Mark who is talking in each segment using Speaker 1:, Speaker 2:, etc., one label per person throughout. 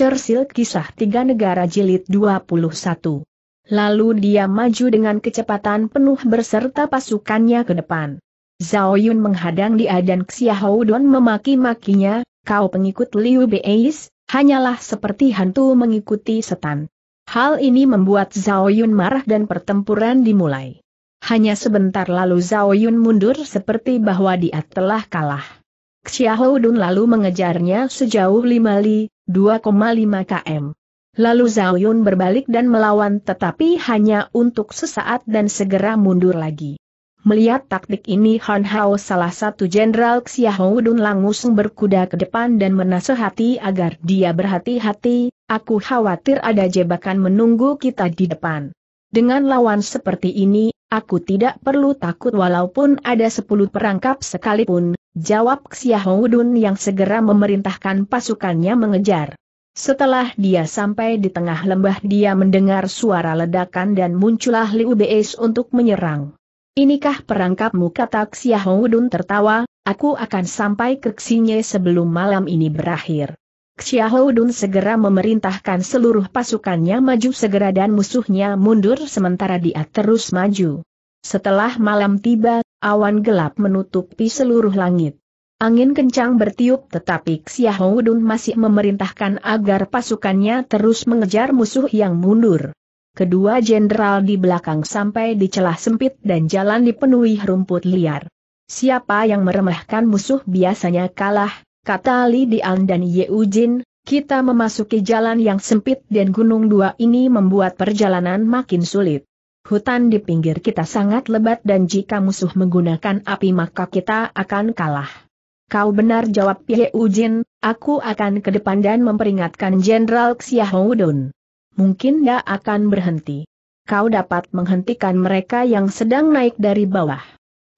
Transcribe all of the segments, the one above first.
Speaker 1: Churchill Kisah Tiga Negara Jilid 21. Lalu dia maju dengan kecepatan penuh berserta pasukannya ke depan. Zhao Yun menghadang dia dan Xiahou Don memaki-makinya, kau pengikut Liu Beis, hanyalah seperti hantu mengikuti setan. Hal ini membuat Zhao Yun marah dan pertempuran dimulai. Hanya sebentar lalu Zhao Yun mundur seperti bahwa dia telah kalah. Xiao Dun lalu mengejarnya sejauh 5 li, 2,5 km. Lalu Zhao Yun berbalik dan melawan tetapi hanya untuk sesaat dan segera mundur lagi. Melihat taktik ini Han Hao salah satu jenderal Xiao Dun langsung berkuda ke depan dan menasehati agar dia berhati-hati, aku khawatir ada jebakan menunggu kita di depan. Dengan lawan seperti ini, Aku tidak perlu takut walaupun ada sepuluh perangkap sekalipun, jawab Xiaohudun yang segera memerintahkan pasukannya mengejar. Setelah dia sampai di tengah lembah dia mendengar suara ledakan dan muncullah Liu Beis untuk menyerang. Inikah perangkapmu kata Xiaohudun tertawa, aku akan sampai ke Xinye sebelum malam ini berakhir. Xiaohudun segera memerintahkan seluruh pasukannya maju segera dan musuhnya mundur sementara dia terus maju. Setelah malam tiba, awan gelap menutupi seluruh langit. Angin kencang bertiup tetapi Xiaohudun masih memerintahkan agar pasukannya terus mengejar musuh yang mundur. Kedua jenderal di belakang sampai di celah sempit dan jalan dipenuhi rumput liar. Siapa yang meremehkan musuh biasanya kalah, kata Li Dian dan Ye Ujin, kita memasuki jalan yang sempit dan gunung dua ini membuat perjalanan makin sulit. Hutan di pinggir kita sangat lebat dan jika musuh menggunakan api maka kita akan kalah. Kau benar jawab Ye Ujin, aku akan ke depan dan memperingatkan Jenderal Houdun. Mungkin dia akan berhenti. Kau dapat menghentikan mereka yang sedang naik dari bawah.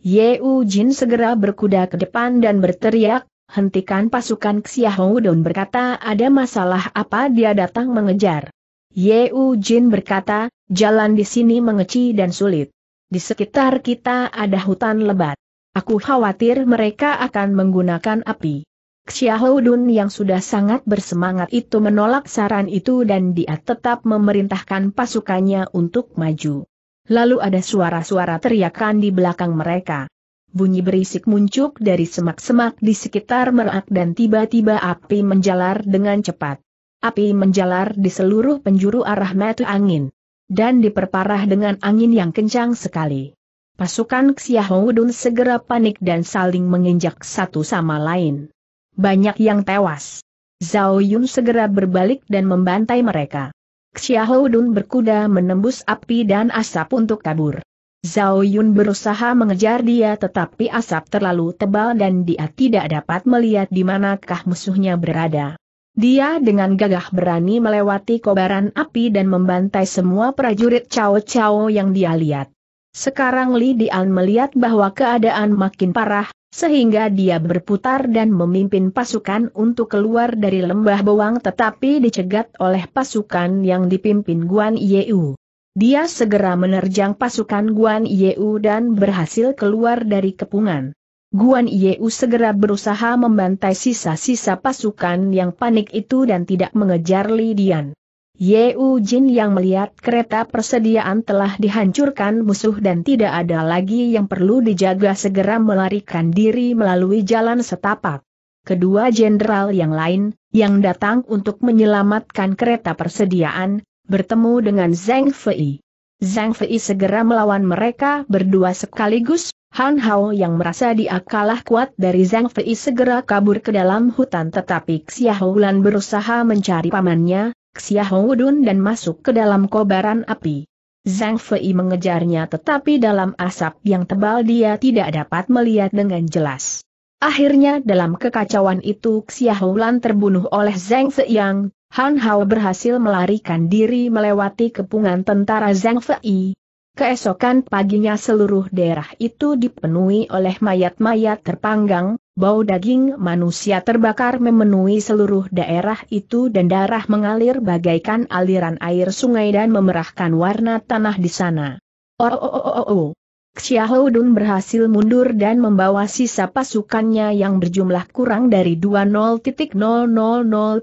Speaker 1: Ye Ujin segera berkuda ke depan dan berteriak, hentikan pasukan Houdun berkata ada masalah apa dia datang mengejar. Ye Ujin berkata, Jalan di sini mengeci dan sulit. Di sekitar kita ada hutan lebat. Aku khawatir mereka akan menggunakan api. Xiaodun yang sudah sangat bersemangat itu menolak saran itu dan dia tetap memerintahkan pasukannya untuk maju. Lalu ada suara-suara teriakan di belakang mereka. Bunyi berisik muncul dari semak-semak di sekitar merak dan tiba-tiba api menjalar dengan cepat. Api menjalar di seluruh penjuru arah mata angin dan diperparah dengan angin yang kencang sekali. Pasukan Xiaohudun segera panik dan saling menginjak satu sama lain. Banyak yang tewas. Zhao Yun segera berbalik dan membantai mereka. Xiaohudun berkuda menembus api dan asap untuk kabur. Zhao Yun berusaha mengejar dia tetapi asap terlalu tebal dan dia tidak dapat melihat di manakah musuhnya berada. Dia dengan gagah berani melewati kobaran api dan membantai semua prajurit Cao Cao yang dia lihat. Sekarang Li Dian melihat bahwa keadaan makin parah, sehingga dia berputar dan memimpin pasukan untuk keluar dari lembah bawang tetapi dicegat oleh pasukan yang dipimpin Guan Yeu. Dia segera menerjang pasukan Guan Yeu dan berhasil keluar dari kepungan. Guan Yeu segera berusaha membantai sisa-sisa pasukan yang panik itu dan tidak mengejar Li Dian. Yeu Jin yang melihat kereta persediaan telah dihancurkan musuh dan tidak ada lagi yang perlu dijaga segera melarikan diri melalui jalan setapak. Kedua jenderal yang lain, yang datang untuk menyelamatkan kereta persediaan, bertemu dengan Zhang Fei. Zhang Fei segera melawan mereka berdua sekaligus, Han Hao yang merasa dia kalah kuat dari Zhang Fei segera kabur ke dalam hutan tetapi Xiaolan berusaha mencari pamannya, Xiaowudun dan masuk ke dalam kobaran api. Zhang Fei mengejarnya tetapi dalam asap yang tebal dia tidak dapat melihat dengan jelas. Akhirnya dalam kekacauan itu Xiaolan terbunuh oleh Zhang Fei yang Han Hao berhasil melarikan diri melewati kepungan tentara Zhang Fei. Keesokan paginya seluruh daerah itu dipenuhi oleh mayat-mayat terpanggang, bau daging manusia terbakar memenuhi seluruh daerah itu dan darah mengalir bagaikan aliran air sungai dan memerahkan warna tanah di sana. Oh, oh, oh, oh, oh. oh. Xiahou Dun berhasil mundur dan membawa sisa pasukannya yang berjumlah kurang dari 20.000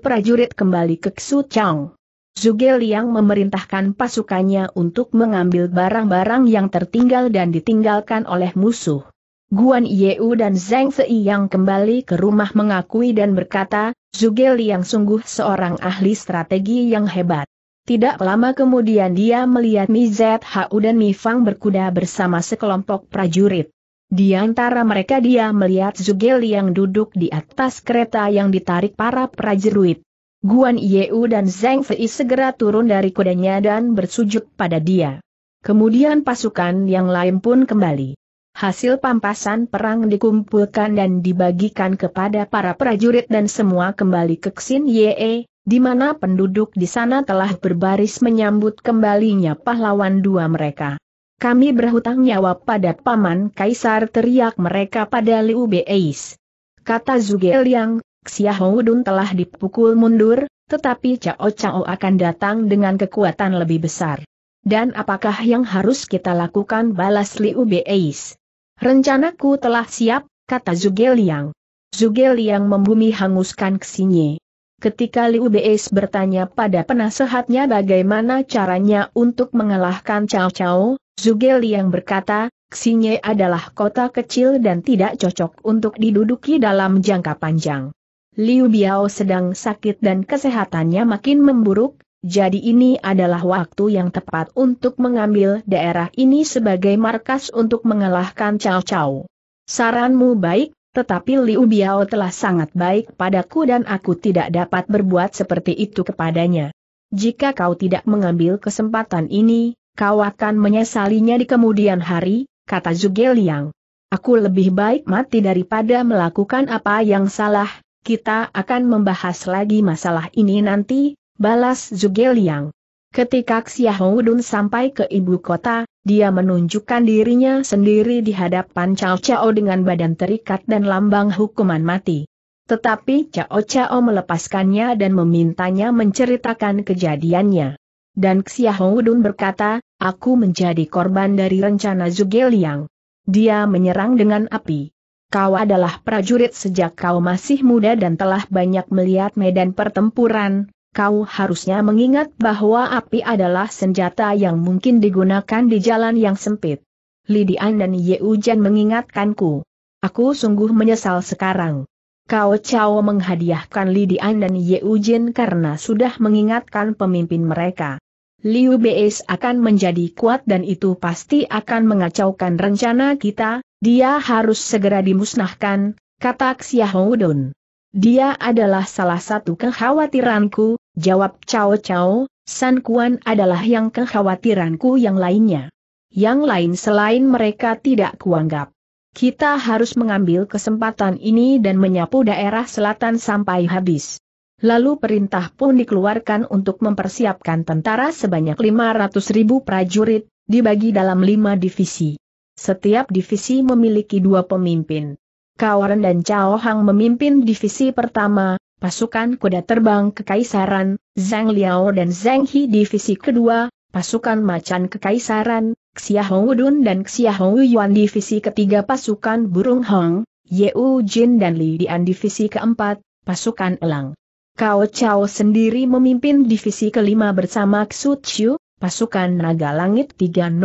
Speaker 1: prajurit kembali ke Xu Chang. Zhuge Liang memerintahkan pasukannya untuk mengambil barang-barang yang tertinggal dan ditinggalkan oleh musuh. Guan Yeu dan Zhang Fei yang kembali ke rumah mengakui dan berkata, Zhuge Liang sungguh seorang ahli strategi yang hebat. Tidak lama kemudian dia melihat Mi Zhu dan Mi Fang berkuda bersama sekelompok prajurit. Di antara mereka dia melihat Zugel yang duduk di atas kereta yang ditarik para prajurit. Guan Yeu dan Zhang Fei segera turun dari kudanya dan bersujud pada dia. Kemudian pasukan yang lain pun kembali. Hasil pampasan perang dikumpulkan dan dibagikan kepada para prajurit dan semua kembali ke Xin Ye, di mana penduduk di sana telah berbaris menyambut kembalinya pahlawan dua mereka. Kami berhutang nyawa pada Paman Kaisar teriak mereka pada Liu Beis. Kata Zugel yang, Xiaohudun telah dipukul mundur, tetapi Cao Cao akan datang dengan kekuatan lebih besar. Dan apakah yang harus kita lakukan balas Liu Beis? Rencanaku telah siap, kata Zugel Liang. Zugel Liang membumi hanguskan Xinye. Ketika Liu Beis bertanya pada penasehatnya bagaimana caranya untuk mengalahkan Cao Cao, Zuge Liang berkata, Xinye adalah kota kecil dan tidak cocok untuk diduduki dalam jangka panjang. Liu Biao sedang sakit dan kesehatannya makin memburuk, jadi ini adalah waktu yang tepat untuk mengambil daerah ini sebagai markas untuk mengalahkan Cao Cao. Saranmu baik, tetapi Liu Biao telah sangat baik padaku dan aku tidak dapat berbuat seperti itu kepadanya. Jika kau tidak mengambil kesempatan ini, kau akan menyesalinya di kemudian hari, kata Zhuge Liang. Aku lebih baik mati daripada melakukan apa yang salah, kita akan membahas lagi masalah ini nanti, balas Zhuge Liang. Ketika Xiahou Dun sampai ke ibu kota, dia menunjukkan dirinya sendiri di hadapan Cao Cao dengan badan terikat dan lambang hukuman mati. Tetapi Cao Cao melepaskannya dan memintanya menceritakan kejadiannya. Dan Xiahou Dun berkata, aku menjadi korban dari rencana Zuge Liang. Dia menyerang dengan api. Kau adalah prajurit sejak kau masih muda dan telah banyak melihat medan pertempuran, kau harusnya mengingat bahwa api adalah senjata yang mungkin digunakan di jalan yang sempit. Lidian dan Ye Ujan mengingatkanku. Aku sungguh menyesal sekarang. kau Chao menghadiahkan Lidian dan Ye Ujin karena sudah mengingatkan pemimpin mereka. Liu Beis akan menjadi kuat dan itu pasti akan mengacaukan rencana kita, dia harus segera dimusnahkan, kata Xiahoudun. Dia adalah salah satu kekhawatiranku, jawab Cao Cao, San Kuan adalah yang kekhawatiranku yang lainnya. Yang lain selain mereka tidak kuanggap. Kita harus mengambil kesempatan ini dan menyapu daerah selatan sampai habis. Lalu perintah pun dikeluarkan untuk mempersiapkan tentara sebanyak 500 ribu prajurit, dibagi dalam lima divisi. Setiap divisi memiliki dua pemimpin. Ren dan Cao Hang memimpin divisi pertama, pasukan kuda terbang kekaisaran, Zhang Liao dan Zhang He divisi kedua, pasukan macan kekaisaran, Xia Wudun dan Xia Yuan divisi ketiga pasukan burung Hong, Ye U Jin dan Li Dian divisi keempat, pasukan elang. Kao Chao sendiri memimpin divisi kelima bersama Xu Chiu, pasukan naga langit 300.000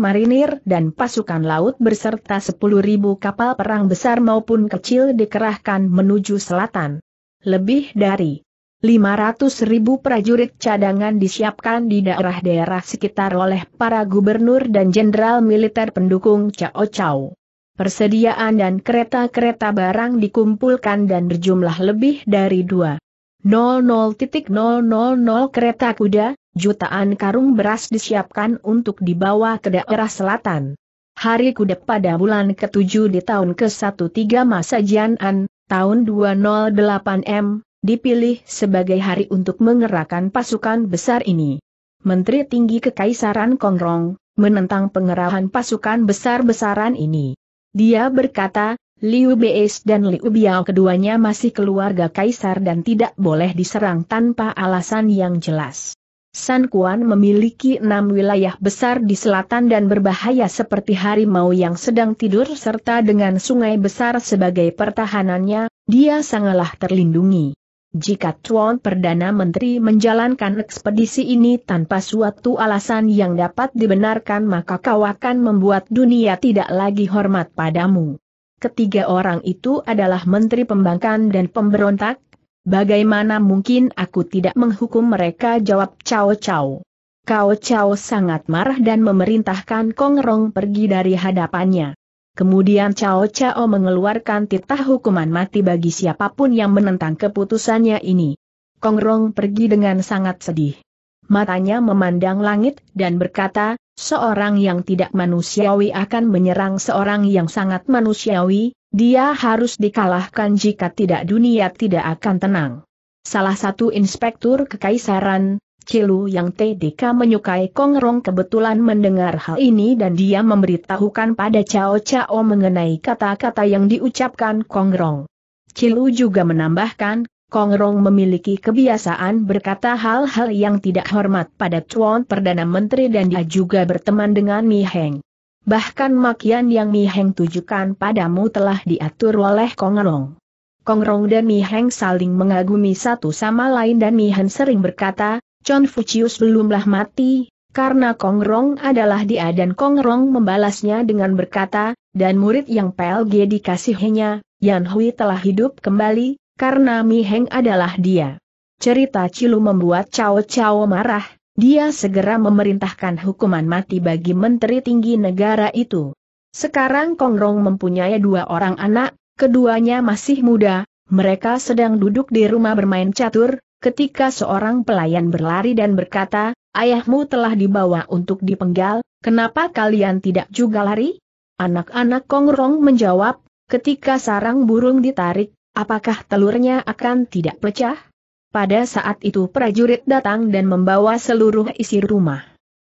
Speaker 1: marinir dan pasukan laut berserta 10.000 kapal perang besar maupun kecil dikerahkan menuju selatan. Lebih dari 500.000 prajurit cadangan disiapkan di daerah-daerah sekitar oleh para gubernur dan jenderal militer pendukung Cao Cao. Persediaan dan kereta-kereta barang dikumpulkan dan berjumlah lebih dari dua. 00.000 kereta kuda, jutaan karung beras disiapkan untuk dibawa ke daerah selatan. Hari kuda pada bulan ke-7 di tahun ke-13 masa Jianan, tahun 208M, dipilih sebagai hari untuk mengerahkan pasukan besar ini. Menteri Tinggi Kekaisaran Kongrong, menentang pengerahan pasukan besar-besaran ini. Dia berkata, Liu Beis dan Liu Biao keduanya masih keluarga kaisar dan tidak boleh diserang tanpa alasan yang jelas. San Kuan memiliki enam wilayah besar di selatan dan berbahaya seperti harimau yang sedang tidur serta dengan sungai besar sebagai pertahanannya, dia sangatlah terlindungi. Jika Tuan Perdana Menteri menjalankan ekspedisi ini tanpa suatu alasan yang dapat dibenarkan maka kau akan membuat dunia tidak lagi hormat padamu. Ketiga orang itu adalah menteri pembangkang dan pemberontak. Bagaimana mungkin aku tidak menghukum mereka jawab Cao Cao. Cao Cao sangat marah dan memerintahkan Kong Rong pergi dari hadapannya. Kemudian Cao Cao mengeluarkan titah hukuman mati bagi siapapun yang menentang keputusannya ini. Kong Rong pergi dengan sangat sedih. Matanya memandang langit dan berkata, Seorang yang tidak manusiawi akan menyerang seorang yang sangat manusiawi, dia harus dikalahkan jika tidak dunia tidak akan tenang. Salah satu inspektur kekaisaran, Cilu yang TDK menyukai Kongrong kebetulan mendengar hal ini dan dia memberitahukan pada Cao Cao mengenai kata-kata yang diucapkan Kongrong. Cilu juga menambahkan, Kongrong memiliki kebiasaan berkata hal-hal yang tidak hormat pada Chuan Perdana Menteri dan dia juga berteman dengan Mi Heng. Bahkan makian yang Mi Heng tujukan padamu telah diatur oleh Kongrong. Kongrong dan Mi Heng saling mengagumi satu sama lain dan Mi Heng sering berkata, Fucius belumlah mati, karena Kongrong adalah dia dan Kongrong membalasnya dengan berkata, dan murid yang PLG dikasihinya, Yan Hui telah hidup kembali, karena Mi Heng adalah dia. Cerita Cilu membuat Cao Cao marah, dia segera memerintahkan hukuman mati bagi menteri tinggi negara itu. Sekarang Kong Rong mempunyai dua orang anak, keduanya masih muda, mereka sedang duduk di rumah bermain catur, ketika seorang pelayan berlari dan berkata, ayahmu telah dibawa untuk dipenggal, kenapa kalian tidak juga lari? Anak-anak Kong Rong menjawab, ketika sarang burung ditarik, Apakah telurnya akan tidak pecah? Pada saat itu prajurit datang dan membawa seluruh isi rumah.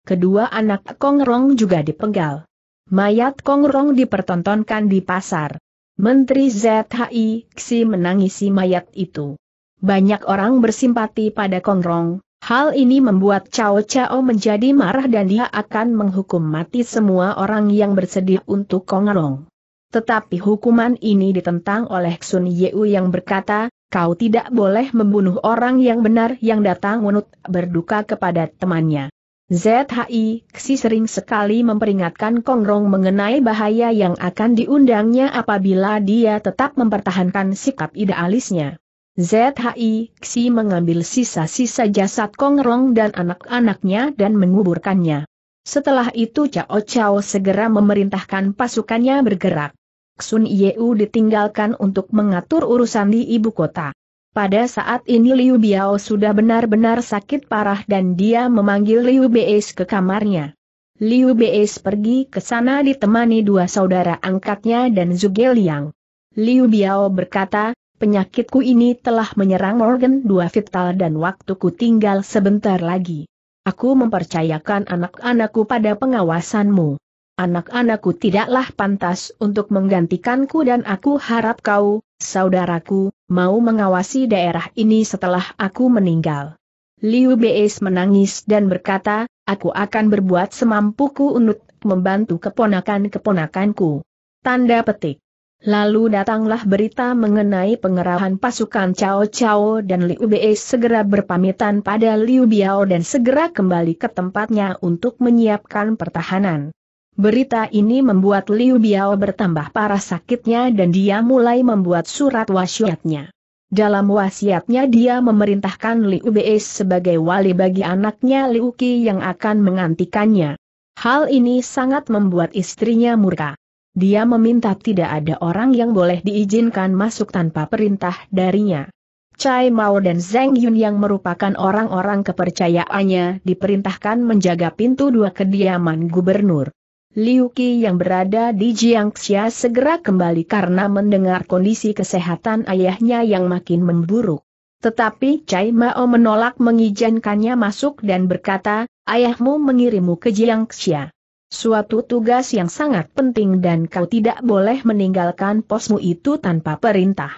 Speaker 1: Kedua anak Kongrong juga dipenggal. Mayat Kongrong dipertontonkan di pasar. Menteri ZHI Xi menangisi mayat itu. Banyak orang bersimpati pada Kongrong, Hal ini membuat Cao Cao menjadi marah dan dia akan menghukum mati semua orang yang bersedih untuk Kongrong. Tetapi hukuman ini ditentang oleh Sun Yeu yang berkata, kau tidak boleh membunuh orang yang benar yang datang menut berduka kepada temannya. ZHI Xi sering sekali memperingatkan Kongrong mengenai bahaya yang akan diundangnya apabila dia tetap mempertahankan sikap idealisnya. ZHI Xi mengambil sisa-sisa jasad Kongrong dan anak-anaknya dan menguburkannya. Setelah itu Cao Cao segera memerintahkan pasukannya bergerak. Sun Yeu ditinggalkan untuk mengatur urusan di ibu kota. Pada saat ini Liu Biao sudah benar-benar sakit parah dan dia memanggil Liu Beis ke kamarnya. Liu Beis pergi ke sana ditemani dua saudara angkatnya dan Zuge Liang. Liu Biao berkata, penyakitku ini telah menyerang organ dua vital dan waktuku tinggal sebentar lagi. Aku mempercayakan anak-anakku pada pengawasanmu anak-anakku tidaklah pantas untuk menggantikanku dan aku harap kau, saudaraku, mau mengawasi daerah ini setelah aku meninggal. Liu Beis menangis dan berkata, aku akan berbuat semampuku untuk membantu keponakan-keponakanku. Tanda petik. Lalu datanglah berita mengenai pengerahan pasukan Cao Cao dan Liu Bei segera berpamitan pada Liu Biao dan segera kembali ke tempatnya untuk menyiapkan pertahanan. Berita ini membuat Liu Biao bertambah parah sakitnya dan dia mulai membuat surat wasiatnya. Dalam wasiatnya dia memerintahkan Liu Bei sebagai wali bagi anaknya Liu Qi yang akan mengantikannya. Hal ini sangat membuat istrinya murka. Dia meminta tidak ada orang yang boleh diizinkan masuk tanpa perintah darinya. Cai Mao dan Zhang Yun yang merupakan orang-orang kepercayaannya diperintahkan menjaga pintu dua kediaman gubernur. Liu Qi yang berada di Jiangxia segera kembali karena mendengar kondisi kesehatan ayahnya yang makin memburuk. Tetapi Cai Mao menolak mengizinkannya masuk dan berkata, ayahmu mengirimmu ke Jiangxia. Suatu tugas yang sangat penting dan kau tidak boleh meninggalkan posmu itu tanpa perintah.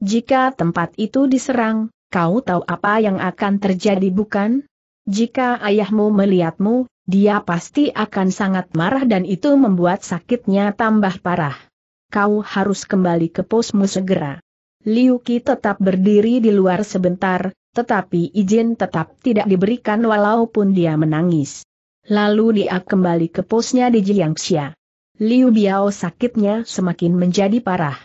Speaker 1: Jika tempat itu diserang, kau tahu apa yang akan terjadi bukan? Jika ayahmu melihatmu, dia pasti akan sangat marah dan itu membuat sakitnya tambah parah. Kau harus kembali ke posmu segera. Liu Qi tetap berdiri di luar sebentar, tetapi izin tetap tidak diberikan walaupun dia menangis. Lalu dia kembali ke posnya di Jiangxia. Liu Biao sakitnya semakin menjadi parah.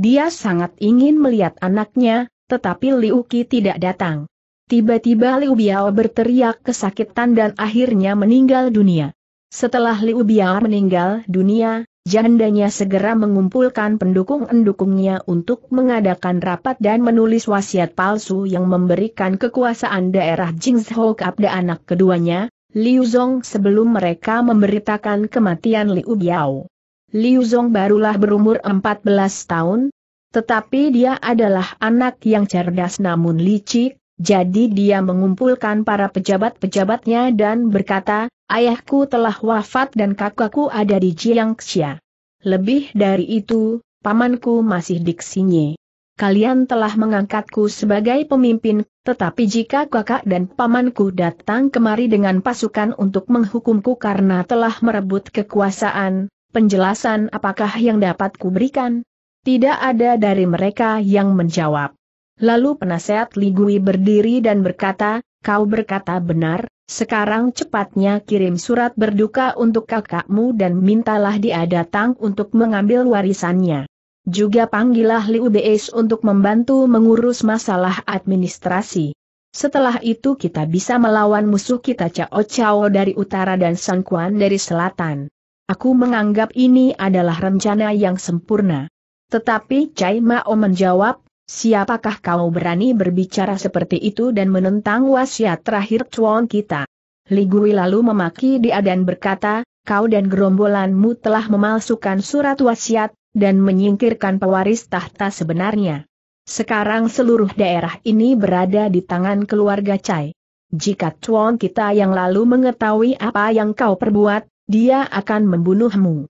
Speaker 1: Dia sangat ingin melihat anaknya, tetapi Liu Qi tidak datang. Tiba-tiba Liu Biao berteriak kesakitan dan akhirnya meninggal dunia. Setelah Liu Biao meninggal dunia, Jandanya segera mengumpulkan pendukung-endukungnya untuk mengadakan rapat dan menulis wasiat palsu yang memberikan kekuasaan daerah Jingzhou kepada anak keduanya, Liu Zhong sebelum mereka memberitakan kematian Liu Biao. Liu Zhong barulah berumur 14 tahun, tetapi dia adalah anak yang cerdas namun licik, jadi dia mengumpulkan para pejabat-pejabatnya dan berkata, ayahku telah wafat dan kakakku ada di Jiangxia. Lebih dari itu, pamanku masih di Xinye. Kalian telah mengangkatku sebagai pemimpin, tetapi jika kakak dan pamanku datang kemari dengan pasukan untuk menghukumku karena telah merebut kekuasaan, penjelasan apakah yang dapat kuberikan? Tidak ada dari mereka yang menjawab. Lalu penasehat Ligui berdiri dan berkata, kau berkata benar, sekarang cepatnya kirim surat berduka untuk kakakmu dan mintalah dia datang untuk mengambil warisannya. Juga panggillah Liu Beis untuk membantu mengurus masalah administrasi. Setelah itu kita bisa melawan musuh kita Cao Cao dari utara dan Sangkuan Quan dari selatan. Aku menganggap ini adalah rencana yang sempurna. Tetapi Cai Mao menjawab, Siapakah kau berani berbicara seperti itu dan menentang wasiat terakhir cuan kita? Ligui lalu memaki dia dan berkata, kau dan gerombolanmu telah memalsukan surat wasiat, dan menyingkirkan pewaris tahta sebenarnya. Sekarang seluruh daerah ini berada di tangan keluarga Cai. Jika cuan kita yang lalu mengetahui apa yang kau perbuat, dia akan membunuhmu.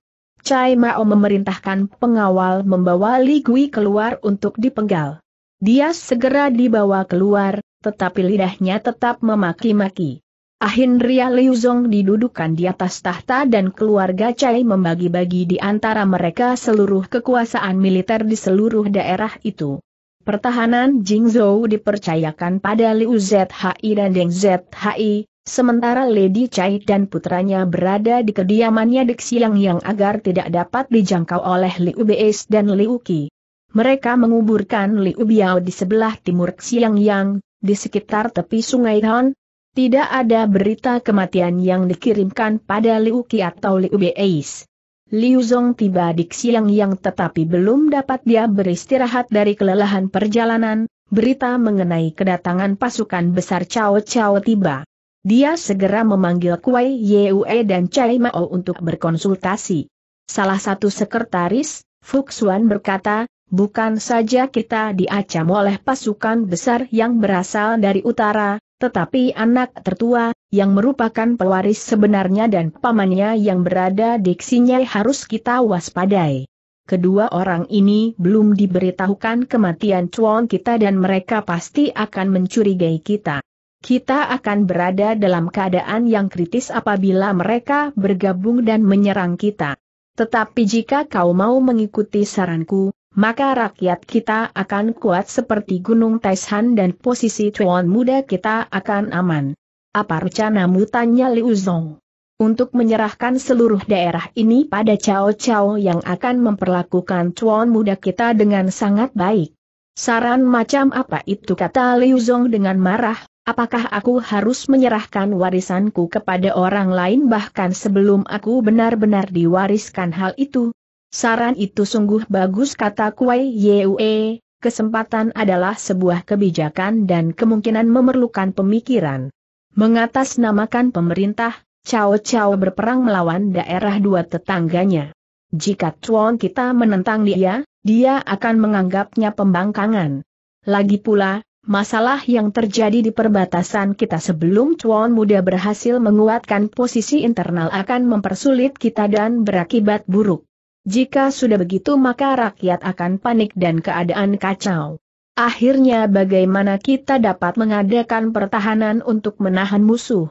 Speaker 1: Cai Mao memerintahkan pengawal membawa Li Gui keluar untuk dipenggal. Dia segera dibawa keluar, tetapi lidahnya tetap memaki-maki. Ahin Ria Liu Zong didudukan di atas tahta dan keluarga Cai membagi-bagi di antara mereka seluruh kekuasaan militer di seluruh daerah itu. Pertahanan Jingzhou dipercayakan pada Liu Zhi dan Deng Zhi, Sementara Lady Chai dan putranya berada di kediamannya di Xiang yang agar tidak dapat dijangkau oleh Liu Beis dan Liu Qi. Mereka menguburkan Liu Biao di sebelah timur Xiang Yang, di sekitar tepi sungai Han. Tidak ada berita kematian yang dikirimkan pada Liu Qi atau Liu Beis. Liu Zong tiba di Xiang Yang tetapi belum dapat dia beristirahat dari kelelahan perjalanan, berita mengenai kedatangan pasukan besar Cao Cao tiba. Dia segera memanggil Kuai Yue dan Chai Mao untuk berkonsultasi. Salah satu sekretaris, Fuk Xuan berkata, bukan saja kita diacam oleh pasukan besar yang berasal dari utara, tetapi anak tertua, yang merupakan pewaris sebenarnya dan pamannya yang berada di Xinyai harus kita waspadai. Kedua orang ini belum diberitahukan kematian cuan kita dan mereka pasti akan mencurigai kita kita akan berada dalam keadaan yang kritis apabila mereka bergabung dan menyerang kita. Tetapi jika kau mau mengikuti saranku, maka rakyat kita akan kuat seperti Gunung Taishan dan posisi tuan muda kita akan aman. Apa rencanamu tanya Liu Zong? Untuk menyerahkan seluruh daerah ini pada Cao Cao yang akan memperlakukan tuan muda kita dengan sangat baik. Saran macam apa itu kata Liu Zong dengan marah, Apakah aku harus menyerahkan warisanku kepada orang lain bahkan sebelum aku benar-benar diwariskan hal itu? Saran itu sungguh bagus kata Kuai Yue, kesempatan adalah sebuah kebijakan dan kemungkinan memerlukan pemikiran. Mengatasnamakan pemerintah, Cao Cao berperang melawan daerah dua tetangganya. Jika cuan kita menentang dia, dia akan menganggapnya pembangkangan. Lagi pula, Masalah yang terjadi di perbatasan kita sebelum Chuan Muda berhasil menguatkan posisi internal akan mempersulit kita dan berakibat buruk. Jika sudah begitu maka rakyat akan panik dan keadaan kacau. Akhirnya bagaimana kita dapat mengadakan pertahanan untuk menahan musuh?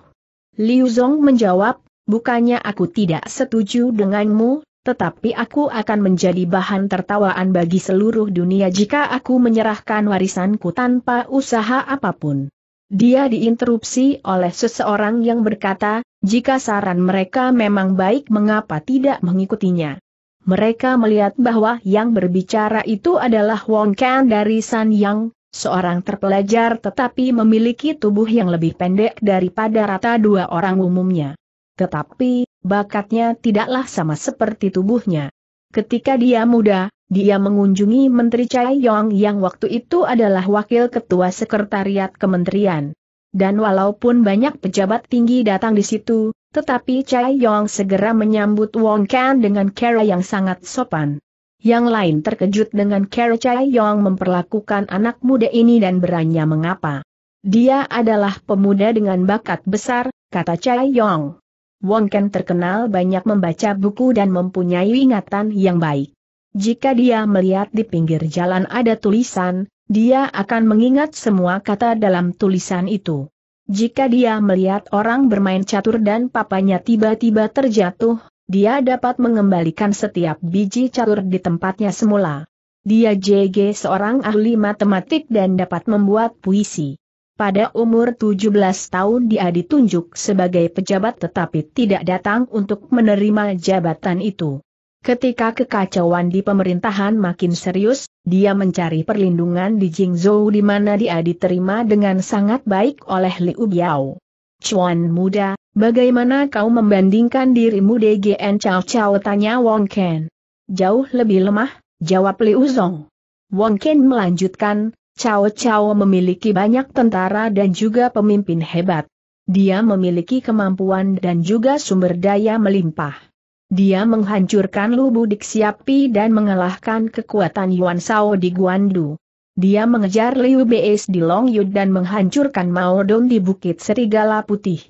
Speaker 1: Liu Zong menjawab, bukannya aku tidak setuju denganmu, tetapi aku akan menjadi bahan tertawaan bagi seluruh dunia jika aku menyerahkan warisanku tanpa usaha apapun. Dia diinterupsi oleh seseorang yang berkata, jika saran mereka memang baik mengapa tidak mengikutinya. Mereka melihat bahwa yang berbicara itu adalah Wong Kan dari San Yang, seorang terpelajar tetapi memiliki tubuh yang lebih pendek daripada rata dua orang umumnya. Tetapi, bakatnya tidaklah sama seperti tubuhnya. Ketika dia muda, dia mengunjungi Menteri Chai Yong yang waktu itu adalah Wakil Ketua Sekretariat Kementerian. Dan walaupun banyak pejabat tinggi datang di situ, tetapi Chai Yong segera menyambut Wong Kan dengan cara yang sangat sopan. Yang lain terkejut dengan cara Chai Yong memperlakukan anak muda ini dan beranya mengapa. Dia adalah pemuda dengan bakat besar, kata Chai Yong. Wong Ken terkenal banyak membaca buku dan mempunyai ingatan yang baik. Jika dia melihat di pinggir jalan ada tulisan, dia akan mengingat semua kata dalam tulisan itu. Jika dia melihat orang bermain catur dan papanya tiba-tiba terjatuh, dia dapat mengembalikan setiap biji catur di tempatnya semula. Dia JG seorang ahli matematik dan dapat membuat puisi. Pada umur 17 tahun dia ditunjuk sebagai pejabat tetapi tidak datang untuk menerima jabatan itu. Ketika kekacauan di pemerintahan makin serius, dia mencari perlindungan di Jingzhou di mana dia diterima dengan sangat baik oleh Liu Biao. Chuan muda, bagaimana kau membandingkan dirimu DGN Chao Chao tanya Wong Ken. Jauh lebih lemah, jawab Liu Zong. Wong Ken melanjutkan, Cao Cao memiliki banyak tentara dan juga pemimpin hebat. Dia memiliki kemampuan dan juga sumber daya melimpah. Dia menghancurkan Lubu Diksiapi dan mengalahkan kekuatan Yuan Sao di Guandu. Dia mengejar Liu Beis di Longyud dan menghancurkan Mao Dong di Bukit Serigala Putih.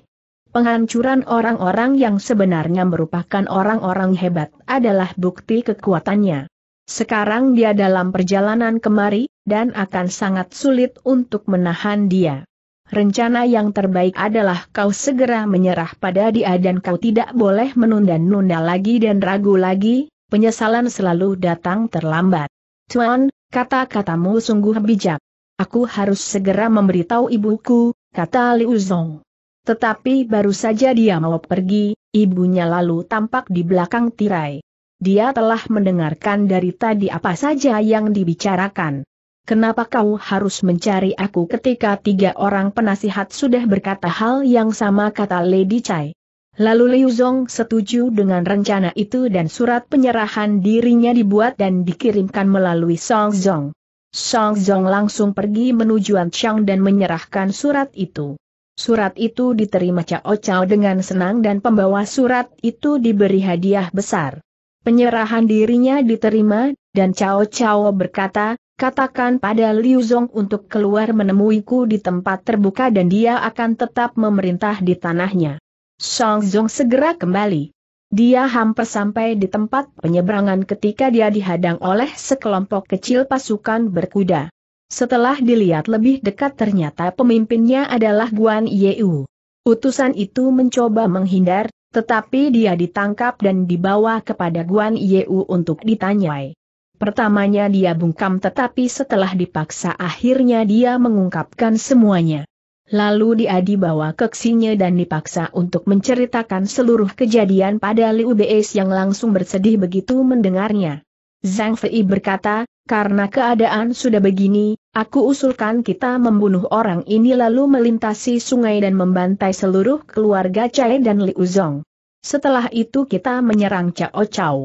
Speaker 1: Penghancuran orang-orang yang sebenarnya merupakan orang-orang hebat adalah bukti kekuatannya. Sekarang dia dalam perjalanan kemari, dan akan sangat sulit untuk menahan dia. Rencana yang terbaik adalah kau segera menyerah pada dia dan kau tidak boleh menunda-nunda lagi dan ragu lagi, penyesalan selalu datang terlambat. Tuan, kata-katamu sungguh bijak. Aku harus segera memberitahu ibuku, kata Liu Zong. Tetapi baru saja dia mau pergi, ibunya lalu tampak di belakang tirai. Dia telah mendengarkan dari tadi apa saja yang dibicarakan. Kenapa kau harus mencari aku ketika tiga orang penasihat sudah berkata hal yang sama kata Lady Chai? Lalu Liu Zong setuju dengan rencana itu dan surat penyerahan dirinya dibuat dan dikirimkan melalui Song Zong. Song Zong langsung pergi menuju Anshang dan menyerahkan surat itu. Surat itu diterima Cao Cao dengan senang dan pembawa surat itu diberi hadiah besar. Penyerahan dirinya diterima, dan Cao Cao berkata, katakan pada Liu Zhong untuk keluar menemuiku di tempat terbuka dan dia akan tetap memerintah di tanahnya. Song Zhong segera kembali. Dia hampir sampai di tempat penyeberangan ketika dia dihadang oleh sekelompok kecil pasukan berkuda. Setelah dilihat lebih dekat ternyata pemimpinnya adalah Guan Yeu. Utusan itu mencoba menghindar, tetapi dia ditangkap dan dibawa kepada Guan Yeu untuk ditanyai. Pertamanya dia bungkam tetapi setelah dipaksa akhirnya dia mengungkapkan semuanya. Lalu dia dibawa ke Xinya dan dipaksa untuk menceritakan seluruh kejadian pada Liu Beis yang langsung bersedih begitu mendengarnya. Zhang Fei berkata, karena keadaan sudah begini, aku usulkan kita membunuh orang ini lalu melintasi sungai dan membantai seluruh keluarga Chai dan Liu Zong. Setelah itu kita menyerang Cao Cao.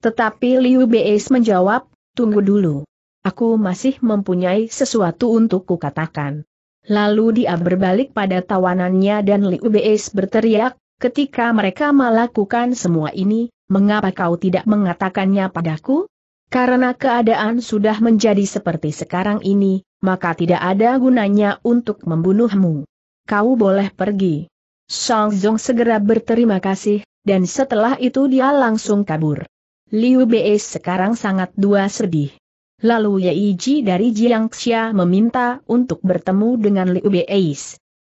Speaker 1: Tetapi Liu Beis menjawab, tunggu dulu. Aku masih mempunyai sesuatu untuk kukatakan. Lalu dia berbalik pada tawanannya dan Liu Beis berteriak, ketika mereka melakukan semua ini, mengapa kau tidak mengatakannya padaku? Karena keadaan sudah menjadi seperti sekarang ini, maka tidak ada gunanya untuk membunuhmu. Kau boleh pergi. Song Zong segera berterima kasih, dan setelah itu dia langsung kabur. Liu Bei sekarang sangat dua sedih. Lalu Ji dari Jiangxia meminta untuk bertemu dengan Liu Bei.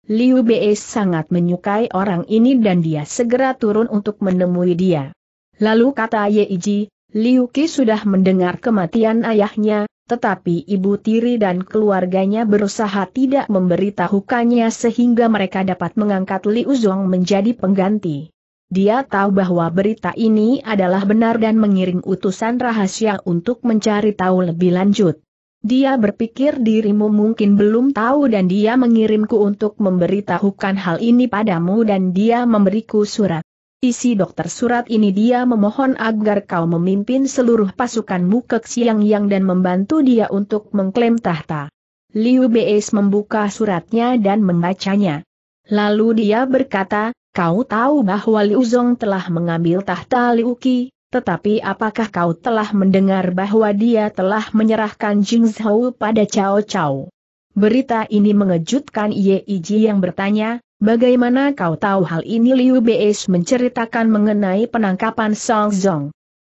Speaker 1: Liu Bei sangat menyukai orang ini dan dia segera turun untuk menemui dia. Lalu kata Ji, Liu Qi sudah mendengar kematian ayahnya, tetapi ibu tiri dan keluarganya berusaha tidak memberitahukannya sehingga mereka dapat mengangkat Liu Uzong menjadi pengganti. Dia tahu bahwa berita ini adalah benar dan mengirim utusan rahasia untuk mencari tahu lebih lanjut. Dia berpikir dirimu mungkin belum tahu dan dia mengirimku untuk memberitahukan hal ini padamu dan dia memberiku surat. Isi dokter surat ini dia memohon agar kau memimpin seluruh pasukanmu ke Xiang Yang dan membantu dia untuk mengklaim tahta. Liu Beis membuka suratnya dan membacanya. Lalu dia berkata, kau tahu bahwa Liu Zong telah mengambil tahta Liu Qi, tetapi apakah kau telah mendengar bahwa dia telah menyerahkan Jing Zhao pada Cao Cao? Berita ini mengejutkan Ye Iji yang bertanya, Bagaimana kau tahu hal ini Liu Beis menceritakan mengenai penangkapan Song Zong.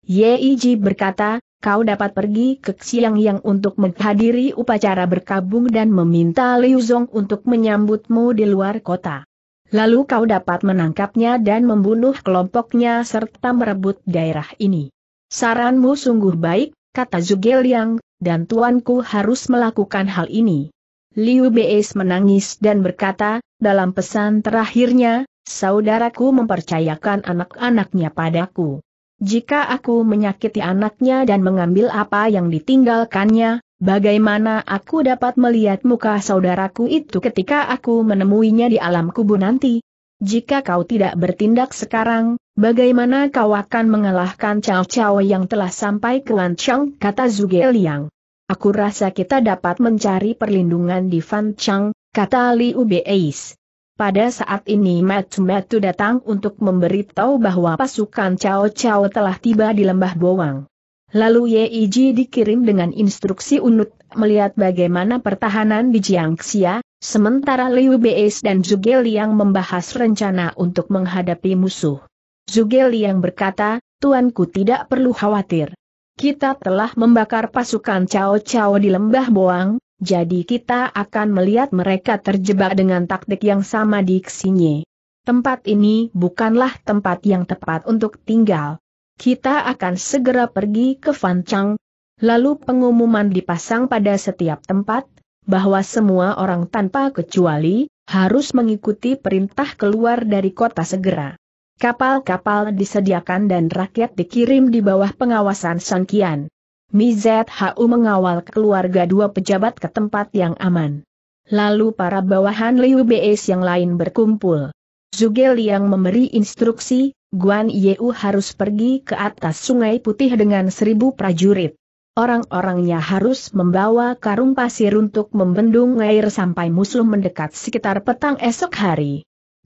Speaker 1: Ji berkata, kau dapat pergi ke Xiang Yang untuk menghadiri upacara berkabung dan meminta Liu Zong untuk menyambutmu di luar kota. Lalu kau dapat menangkapnya dan membunuh kelompoknya serta merebut daerah ini. Saranmu sungguh baik, kata Zhuge Liang, dan tuanku harus melakukan hal ini. Liu Beis menangis dan berkata, dalam pesan terakhirnya, saudaraku mempercayakan anak-anaknya padaku. Jika aku menyakiti anaknya dan mengambil apa yang ditinggalkannya, bagaimana aku dapat melihat muka saudaraku itu ketika aku menemuinya di alam kubu nanti? Jika kau tidak bertindak sekarang, bagaimana kau akan mengalahkan Cao Cao yang telah sampai ke Lanchang? kata Zuge Liang. Aku rasa kita dapat mencari perlindungan di Fan Chang, kata Li Ubeis. Pada saat ini Matu-Matu datang untuk memberitahu bahwa pasukan Cao Cao telah tiba di Lembah Bowang. Lalu Yeiji dikirim dengan instruksi unut melihat bagaimana pertahanan di Jiangxia, sementara Liu Beis dan Zhuge Liang membahas rencana untuk menghadapi musuh. Zhuge Liang berkata, Tuanku tidak perlu khawatir, kita telah membakar pasukan Cao Cao di Lembah Boang, jadi kita akan melihat mereka terjebak dengan taktik yang sama di Xinye. Tempat ini bukanlah tempat yang tepat untuk tinggal. Kita akan segera pergi ke Fancang. Lalu pengumuman dipasang pada setiap tempat, bahwa semua orang tanpa kecuali, harus mengikuti perintah keluar dari kota segera. Kapal-kapal disediakan dan rakyat dikirim di bawah pengawasan Sang Kian. Mi ZHU mengawal keluarga dua pejabat ke tempat yang aman. Lalu para bawahan Liu Beis yang lain berkumpul. Zugel yang memberi instruksi, Guan Yeu harus pergi ke atas sungai putih dengan seribu prajurit. Orang-orangnya harus membawa karung pasir untuk membendung air sampai musuh mendekat sekitar petang esok hari.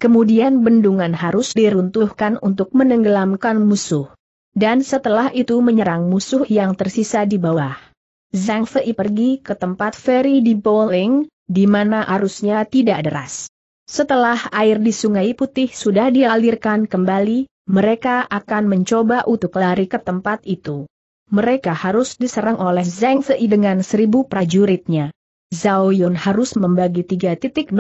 Speaker 1: Kemudian bendungan harus diruntuhkan untuk menenggelamkan musuh. Dan setelah itu menyerang musuh yang tersisa di bawah. Zhang Fei pergi ke tempat ferry di Bowling, di mana arusnya tidak deras. Setelah air di Sungai Putih sudah dialirkan kembali, mereka akan mencoba untuk lari ke tempat itu mereka harus diserang oleh Zhang Fei dengan seribu prajuritnya. Zhao Yun harus membagi 3.000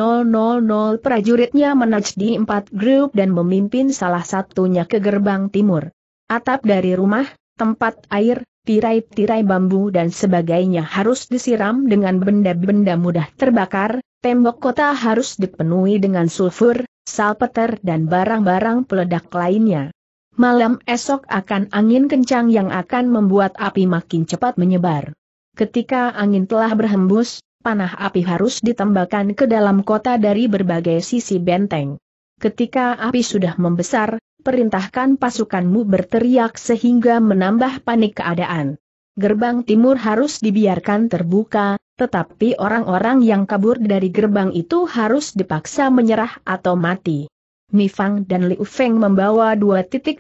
Speaker 1: prajuritnya di empat grup dan memimpin salah satunya ke gerbang timur. Atap dari rumah, tempat air, tirai-tirai bambu dan sebagainya harus disiram dengan benda-benda mudah terbakar, tembok kota harus dipenuhi dengan sulfur, salpeter dan barang-barang peledak lainnya. Malam esok akan angin kencang yang akan membuat api makin cepat menyebar. Ketika angin telah berhembus, panah api harus ditembakkan ke dalam kota dari berbagai sisi benteng. Ketika api sudah membesar, perintahkan pasukanmu berteriak sehingga menambah panik keadaan. Gerbang timur harus dibiarkan terbuka, tetapi orang-orang yang kabur dari gerbang itu harus dipaksa menyerah atau mati. Mifang dan Liu Feng membawa 2.000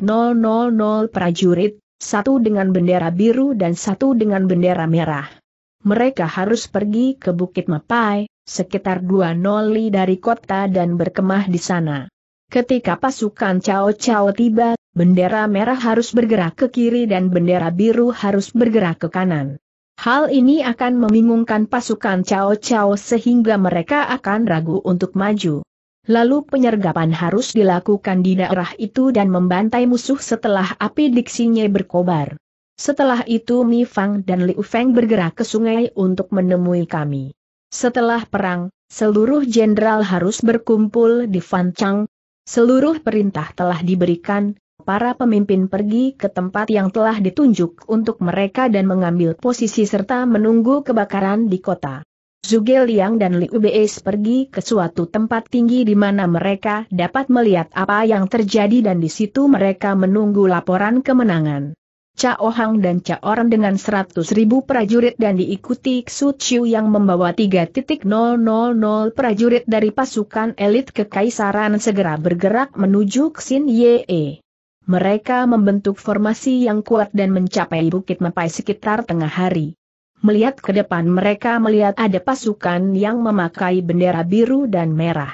Speaker 1: prajurit, satu dengan bendera biru dan satu dengan bendera merah mereka harus pergi ke Bukit Mapai, sekitar dua li dari kota dan berkemah di sana. Ketika pasukan Cao Cao tiba, bendera merah harus bergerak ke kiri dan bendera biru harus bergerak ke kanan. Hal ini akan membingungkan pasukan Cao Cao sehingga mereka akan ragu untuk maju. Lalu penyergapan harus dilakukan di daerah itu dan membantai musuh setelah api diksinya berkobar. Setelah itu Mi Fang dan Liu Feng bergerak ke sungai untuk menemui kami. Setelah perang, seluruh jenderal harus berkumpul di Fan Chang. Seluruh perintah telah diberikan, para pemimpin pergi ke tempat yang telah ditunjuk untuk mereka dan mengambil posisi serta menunggu kebakaran di kota. Zuge Liang dan Liu Beis pergi ke suatu tempat tinggi di mana mereka dapat melihat apa yang terjadi dan di situ mereka menunggu laporan kemenangan. Cha Ohang dan Cha Oren dengan 100.000 prajurit dan diikuti Xu Chiu yang membawa 3.000 prajurit dari pasukan elit kekaisaran segera bergerak menuju Xin Ye. Mereka membentuk formasi yang kuat dan mencapai Bukit Mepai sekitar tengah hari. Melihat ke depan mereka melihat ada pasukan yang memakai bendera biru dan merah.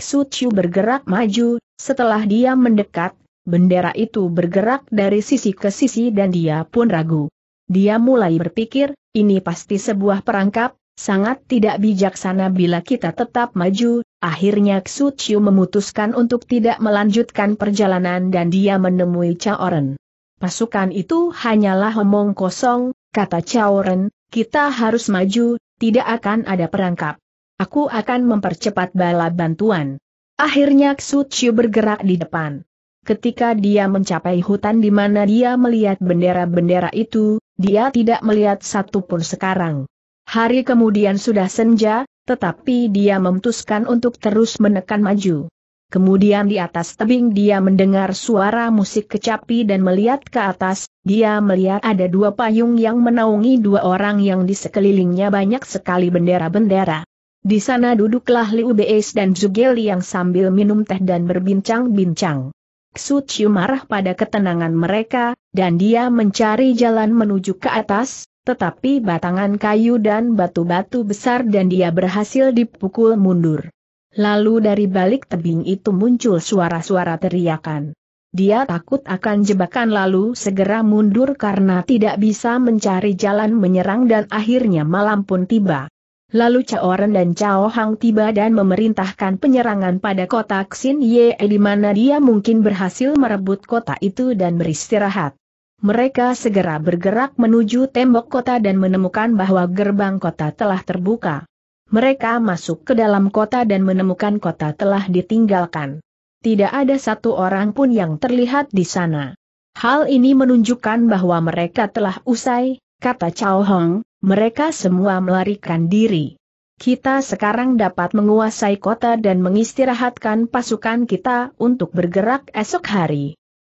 Speaker 1: Xu Chiu bergerak maju, setelah dia mendekat, bendera itu bergerak dari sisi ke sisi dan dia pun ragu. Dia mulai berpikir, ini pasti sebuah perangkap, sangat tidak bijaksana bila kita tetap maju, akhirnya Xu Chiu memutuskan untuk tidak melanjutkan perjalanan dan dia menemui Ren. Pasukan itu hanyalah omong kosong, kata Ren. kita harus maju, tidak akan ada perangkap. Aku akan mempercepat bala bantuan. Akhirnya Xu Chiu bergerak di depan. Ketika dia mencapai hutan di mana dia melihat bendera-bendera itu, dia tidak melihat satu pun sekarang. Hari kemudian sudah senja, tetapi dia memutuskan untuk terus menekan maju. Kemudian di atas tebing dia mendengar suara musik kecapi dan melihat ke atas, dia melihat ada dua payung yang menaungi dua orang yang di sekelilingnya banyak sekali bendera-bendera. Di sana duduklah Liu Beis dan Zugeli yang sambil minum teh dan berbincang-bincang. Su Chiu marah pada ketenangan mereka, dan dia mencari jalan menuju ke atas, tetapi batangan kayu dan batu-batu besar dan dia berhasil dipukul mundur. Lalu dari balik tebing itu muncul suara-suara teriakan. Dia takut akan jebakan lalu segera mundur karena tidak bisa mencari jalan menyerang dan akhirnya malam pun tiba. Lalu Cao Ren dan Cao Hang tiba dan memerintahkan penyerangan pada kota Xin Ye di mana dia mungkin berhasil merebut kota itu dan beristirahat. Mereka segera bergerak menuju tembok kota dan menemukan bahwa gerbang kota telah terbuka. Mereka masuk ke dalam kota dan menemukan kota telah ditinggalkan. Tidak ada satu orang pun yang terlihat di sana. Hal ini menunjukkan bahwa mereka telah usai, kata Cao Hong, mereka semua melarikan diri. Kita sekarang dapat menguasai kota dan mengistirahatkan pasukan kita untuk bergerak esok hari.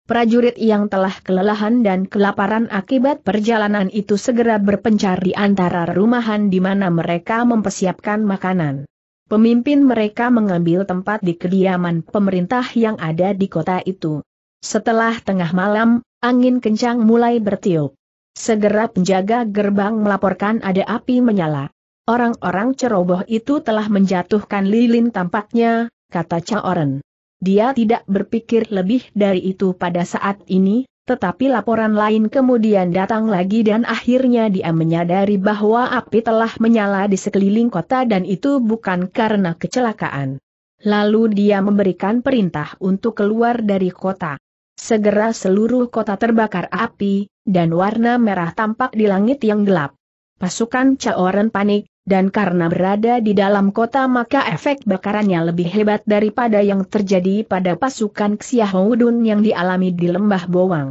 Speaker 1: Prajurit yang telah kelelahan dan kelaparan akibat perjalanan itu segera berpencar di antara rumahan di mana mereka mempersiapkan makanan. Pemimpin mereka mengambil tempat di kediaman pemerintah yang ada di kota itu. Setelah tengah malam, angin kencang mulai bertiup. Segera penjaga gerbang melaporkan ada api menyala. Orang-orang ceroboh itu telah menjatuhkan lilin tampaknya, kata Caoren. Dia tidak berpikir lebih dari itu pada saat ini, tetapi laporan lain kemudian datang lagi dan akhirnya dia menyadari bahwa api telah menyala di sekeliling kota dan itu bukan karena kecelakaan. Lalu dia memberikan perintah untuk keluar dari kota. Segera seluruh kota terbakar api, dan warna merah tampak di langit yang gelap. Pasukan Caoren panik, dan karena berada di dalam kota maka efek bakarannya lebih hebat daripada yang terjadi pada pasukan Xiahoudun yang dialami di lembah Bowang.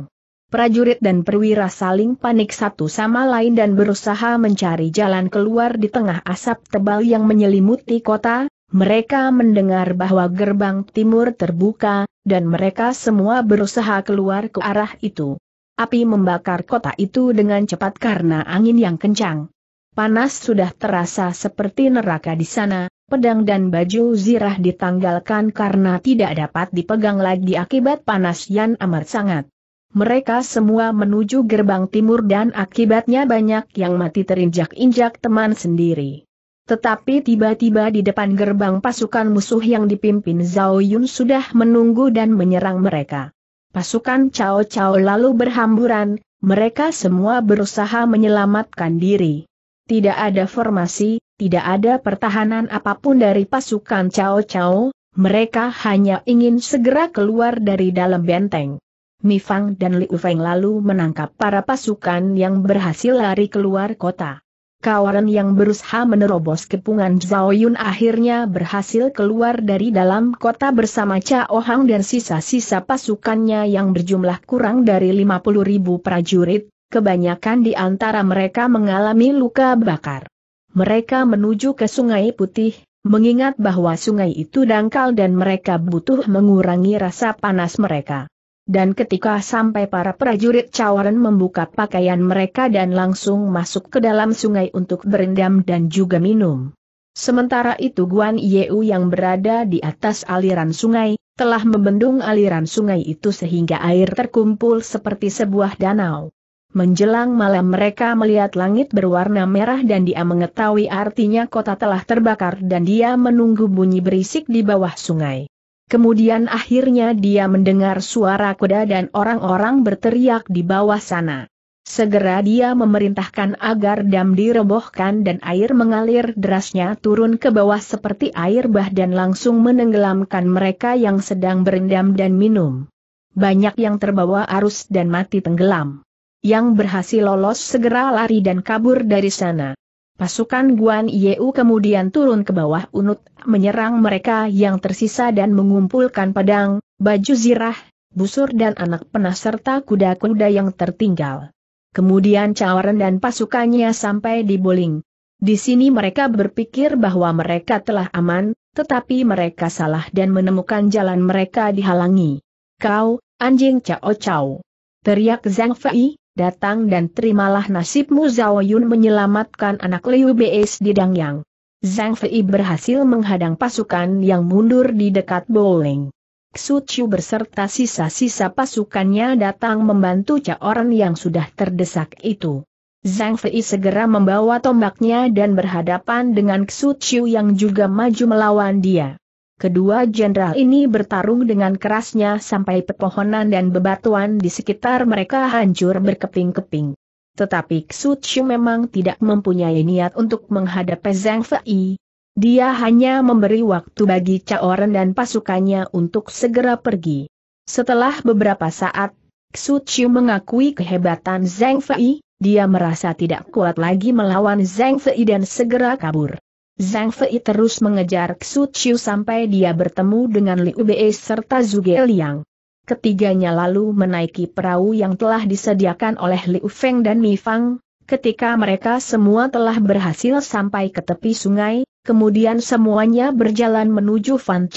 Speaker 1: Prajurit dan perwira saling panik satu sama lain dan berusaha mencari jalan keluar di tengah asap tebal yang menyelimuti kota, mereka mendengar bahwa gerbang timur terbuka, dan mereka semua berusaha keluar ke arah itu. Api membakar kota itu dengan cepat karena angin yang kencang. Panas sudah terasa seperti neraka di sana, pedang dan baju zirah ditanggalkan karena tidak dapat dipegang lagi akibat panas yang amat sangat. Mereka semua menuju gerbang timur dan akibatnya banyak yang mati terinjak-injak teman sendiri. Tetapi tiba-tiba di depan gerbang pasukan musuh yang dipimpin Zhao Yun sudah menunggu dan menyerang mereka. Pasukan Cao Cao lalu berhamburan, mereka semua berusaha menyelamatkan diri. Tidak ada formasi, tidak ada pertahanan apapun dari pasukan Cao Cao, mereka hanya ingin segera keluar dari dalam benteng. Mi Fang dan Liu Feng lalu menangkap para pasukan yang berhasil lari keluar kota. Kawaran yang berusaha menerobos kepungan Zhao Yun akhirnya berhasil keluar dari dalam kota bersama Cao Ohang dan sisa-sisa pasukannya yang berjumlah kurang dari 50 ribu prajurit, kebanyakan di antara mereka mengalami luka bakar. Mereka menuju ke Sungai Putih, mengingat bahwa sungai itu dangkal dan mereka butuh mengurangi rasa panas mereka. Dan ketika sampai para prajurit Cawaran membuka pakaian mereka dan langsung masuk ke dalam sungai untuk berendam dan juga minum. Sementara itu Guan Yeu yang berada di atas aliran sungai, telah membendung aliran sungai itu sehingga air terkumpul seperti sebuah danau. Menjelang malam mereka melihat langit berwarna merah dan dia mengetahui artinya kota telah terbakar dan dia menunggu bunyi berisik di bawah sungai. Kemudian akhirnya dia mendengar suara kuda dan orang-orang berteriak di bawah sana. Segera dia memerintahkan agar dam direbohkan dan air mengalir derasnya turun ke bawah seperti air bah dan langsung menenggelamkan mereka yang sedang berendam dan minum. Banyak yang terbawa arus dan mati tenggelam. Yang berhasil lolos segera lari dan kabur dari sana. Pasukan Guan Yeu kemudian turun ke bawah unut, menyerang mereka yang tersisa dan mengumpulkan pedang, baju zirah, busur dan anak penas serta kuda-kuda yang tertinggal. Kemudian Cawaran dan pasukannya sampai di Boling. Di sini mereka berpikir bahwa mereka telah aman, tetapi mereka salah dan menemukan jalan mereka dihalangi. Kau, anjing Cao Cao! Teriak Zhang Fei, datang dan terimalah nasibmu Zhao Yun menyelamatkan anak Liu Beis di Dangyang. Zhang Fei berhasil menghadang pasukan yang mundur di dekat Bowling. Xu Chu berserta sisa-sisa pasukannya datang membantu Caoran yang sudah terdesak itu. Zhang Fei segera membawa tombaknya dan berhadapan dengan Xu Chu yang juga maju melawan dia. Kedua jenderal ini bertarung dengan kerasnya sampai pepohonan dan bebatuan di sekitar mereka hancur berkeping-keping. Tetapi Xu Chu memang tidak mempunyai niat untuk menghadapi Zhang Fei. Dia hanya memberi waktu bagi Cao Ren dan pasukannya untuk segera pergi. Setelah beberapa saat, Xu Chu mengakui kehebatan Zhang Fei, dia merasa tidak kuat lagi melawan Zhang Fei dan segera kabur. Zhang Fei terus mengejar Xu Chiu sampai dia bertemu dengan Liu Bei serta Zuge Liang. Ketiganya lalu menaiki perahu yang telah disediakan oleh Liu Feng dan Mi Fang. Ketika mereka semua telah berhasil sampai ke tepi sungai, kemudian semuanya berjalan menuju Fan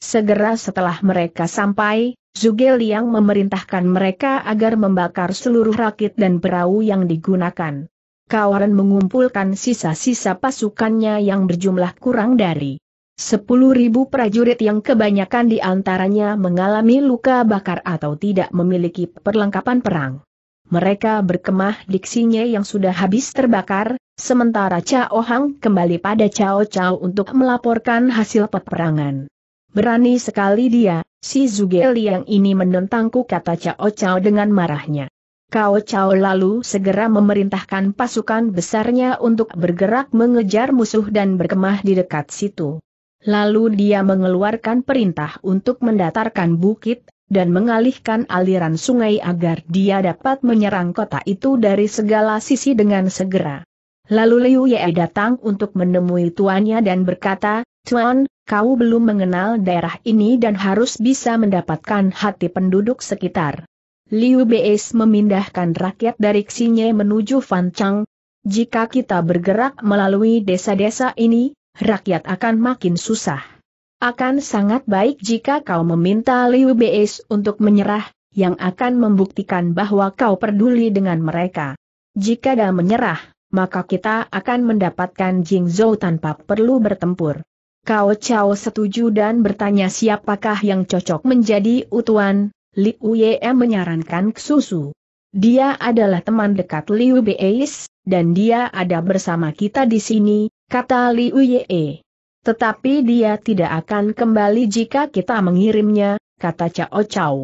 Speaker 1: Segera setelah mereka sampai, Zuge Liang memerintahkan mereka agar membakar seluruh rakit dan perahu yang digunakan. Kawaran mengumpulkan sisa-sisa pasukannya yang berjumlah kurang dari 10.000 prajurit yang kebanyakan di antaranya mengalami luka bakar atau tidak memiliki perlengkapan perang. Mereka berkemah diksinya yang sudah habis terbakar, sementara Cao Hang kembali pada Cao Cao untuk melaporkan hasil peperangan. Berani sekali dia, si Zhuge Liang ini menentangku kata Cao Cao dengan marahnya. Kao Chao lalu segera memerintahkan pasukan besarnya untuk bergerak mengejar musuh dan berkemah di dekat situ. Lalu dia mengeluarkan perintah untuk mendatarkan bukit, dan mengalihkan aliran sungai agar dia dapat menyerang kota itu dari segala sisi dengan segera. Lalu Liu Ye datang untuk menemui tuannya dan berkata, Tuan, kau belum mengenal daerah ini dan harus bisa mendapatkan hati penduduk sekitar. Liu Beis memindahkan rakyat dari Xinye menuju Fanchang. Jika kita bergerak melalui desa-desa ini, rakyat akan makin susah. Akan sangat baik jika kau meminta Liu Beis untuk menyerah, yang akan membuktikan bahwa kau peduli dengan mereka. Jika dia menyerah, maka kita akan mendapatkan Jingzhou tanpa perlu bertempur. Kau Chao setuju dan bertanya siapakah yang cocok menjadi utuan, Liu Ye menyarankan Ksusu. Dia adalah teman dekat Liu Beis, dan dia ada bersama kita di sini, kata Liu Ye. Tetapi dia tidak akan kembali jika kita mengirimnya, kata Cao Cao.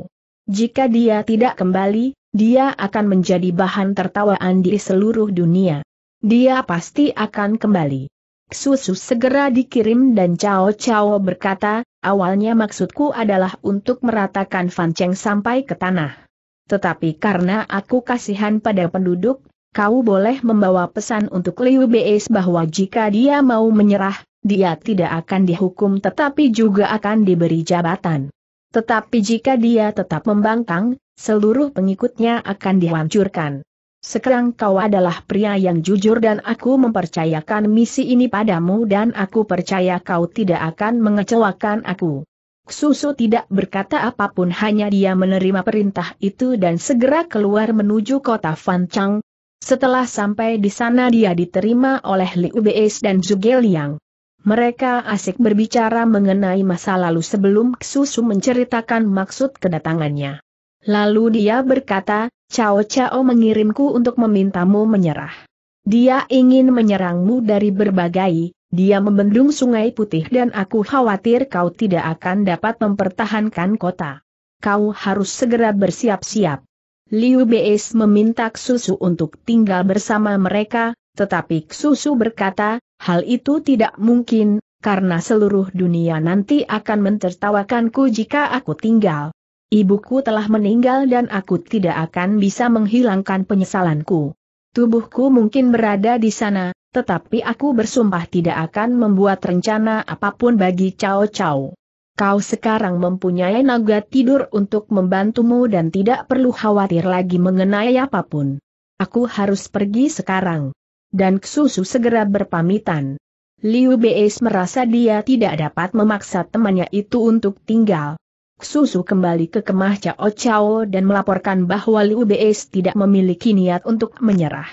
Speaker 1: Jika dia tidak kembali, dia akan menjadi bahan tertawaan di seluruh dunia. Dia pasti akan kembali. Susu segera dikirim dan Cao Cao berkata, awalnya maksudku adalah untuk meratakan Fan Cheng sampai ke tanah. Tetapi karena aku kasihan pada penduduk, kau boleh membawa pesan untuk Liu Beis bahwa jika dia mau menyerah, dia tidak akan dihukum tetapi juga akan diberi jabatan. Tetapi jika dia tetap membangkang, seluruh pengikutnya akan dihancurkan. Sekarang kau adalah pria yang jujur dan aku mempercayakan misi ini padamu dan aku percaya kau tidak akan mengecewakan aku. Susu tidak berkata apapun hanya dia menerima perintah itu dan segera keluar menuju kota Fanchang. Setelah sampai di sana dia diterima oleh Liu Beis dan Zhuge Liang. Mereka asik berbicara mengenai masa lalu sebelum Susu menceritakan maksud kedatangannya. Lalu dia berkata, Cao Cao mengirimku untuk memintamu menyerah. Dia ingin menyerangmu dari berbagai, dia membendung sungai putih dan aku khawatir kau tidak akan dapat mempertahankan kota. Kau harus segera bersiap-siap. Liu Beis meminta Susu untuk tinggal bersama mereka, tetapi Susu berkata, hal itu tidak mungkin, karena seluruh dunia nanti akan mentertawakanku jika aku tinggal. Ibuku telah meninggal dan aku tidak akan bisa menghilangkan penyesalanku. Tubuhku mungkin berada di sana, tetapi aku bersumpah tidak akan membuat rencana apapun bagi Cao Cao. Kau sekarang mempunyai naga tidur untuk membantumu dan tidak perlu khawatir lagi mengenai apapun. Aku harus pergi sekarang. Dan Ksusu segera berpamitan. Liu Beis merasa dia tidak dapat memaksa temannya itu untuk tinggal. Susu kembali ke kemah Cao Cao dan melaporkan bahwa Liu Beis tidak memiliki niat untuk menyerah.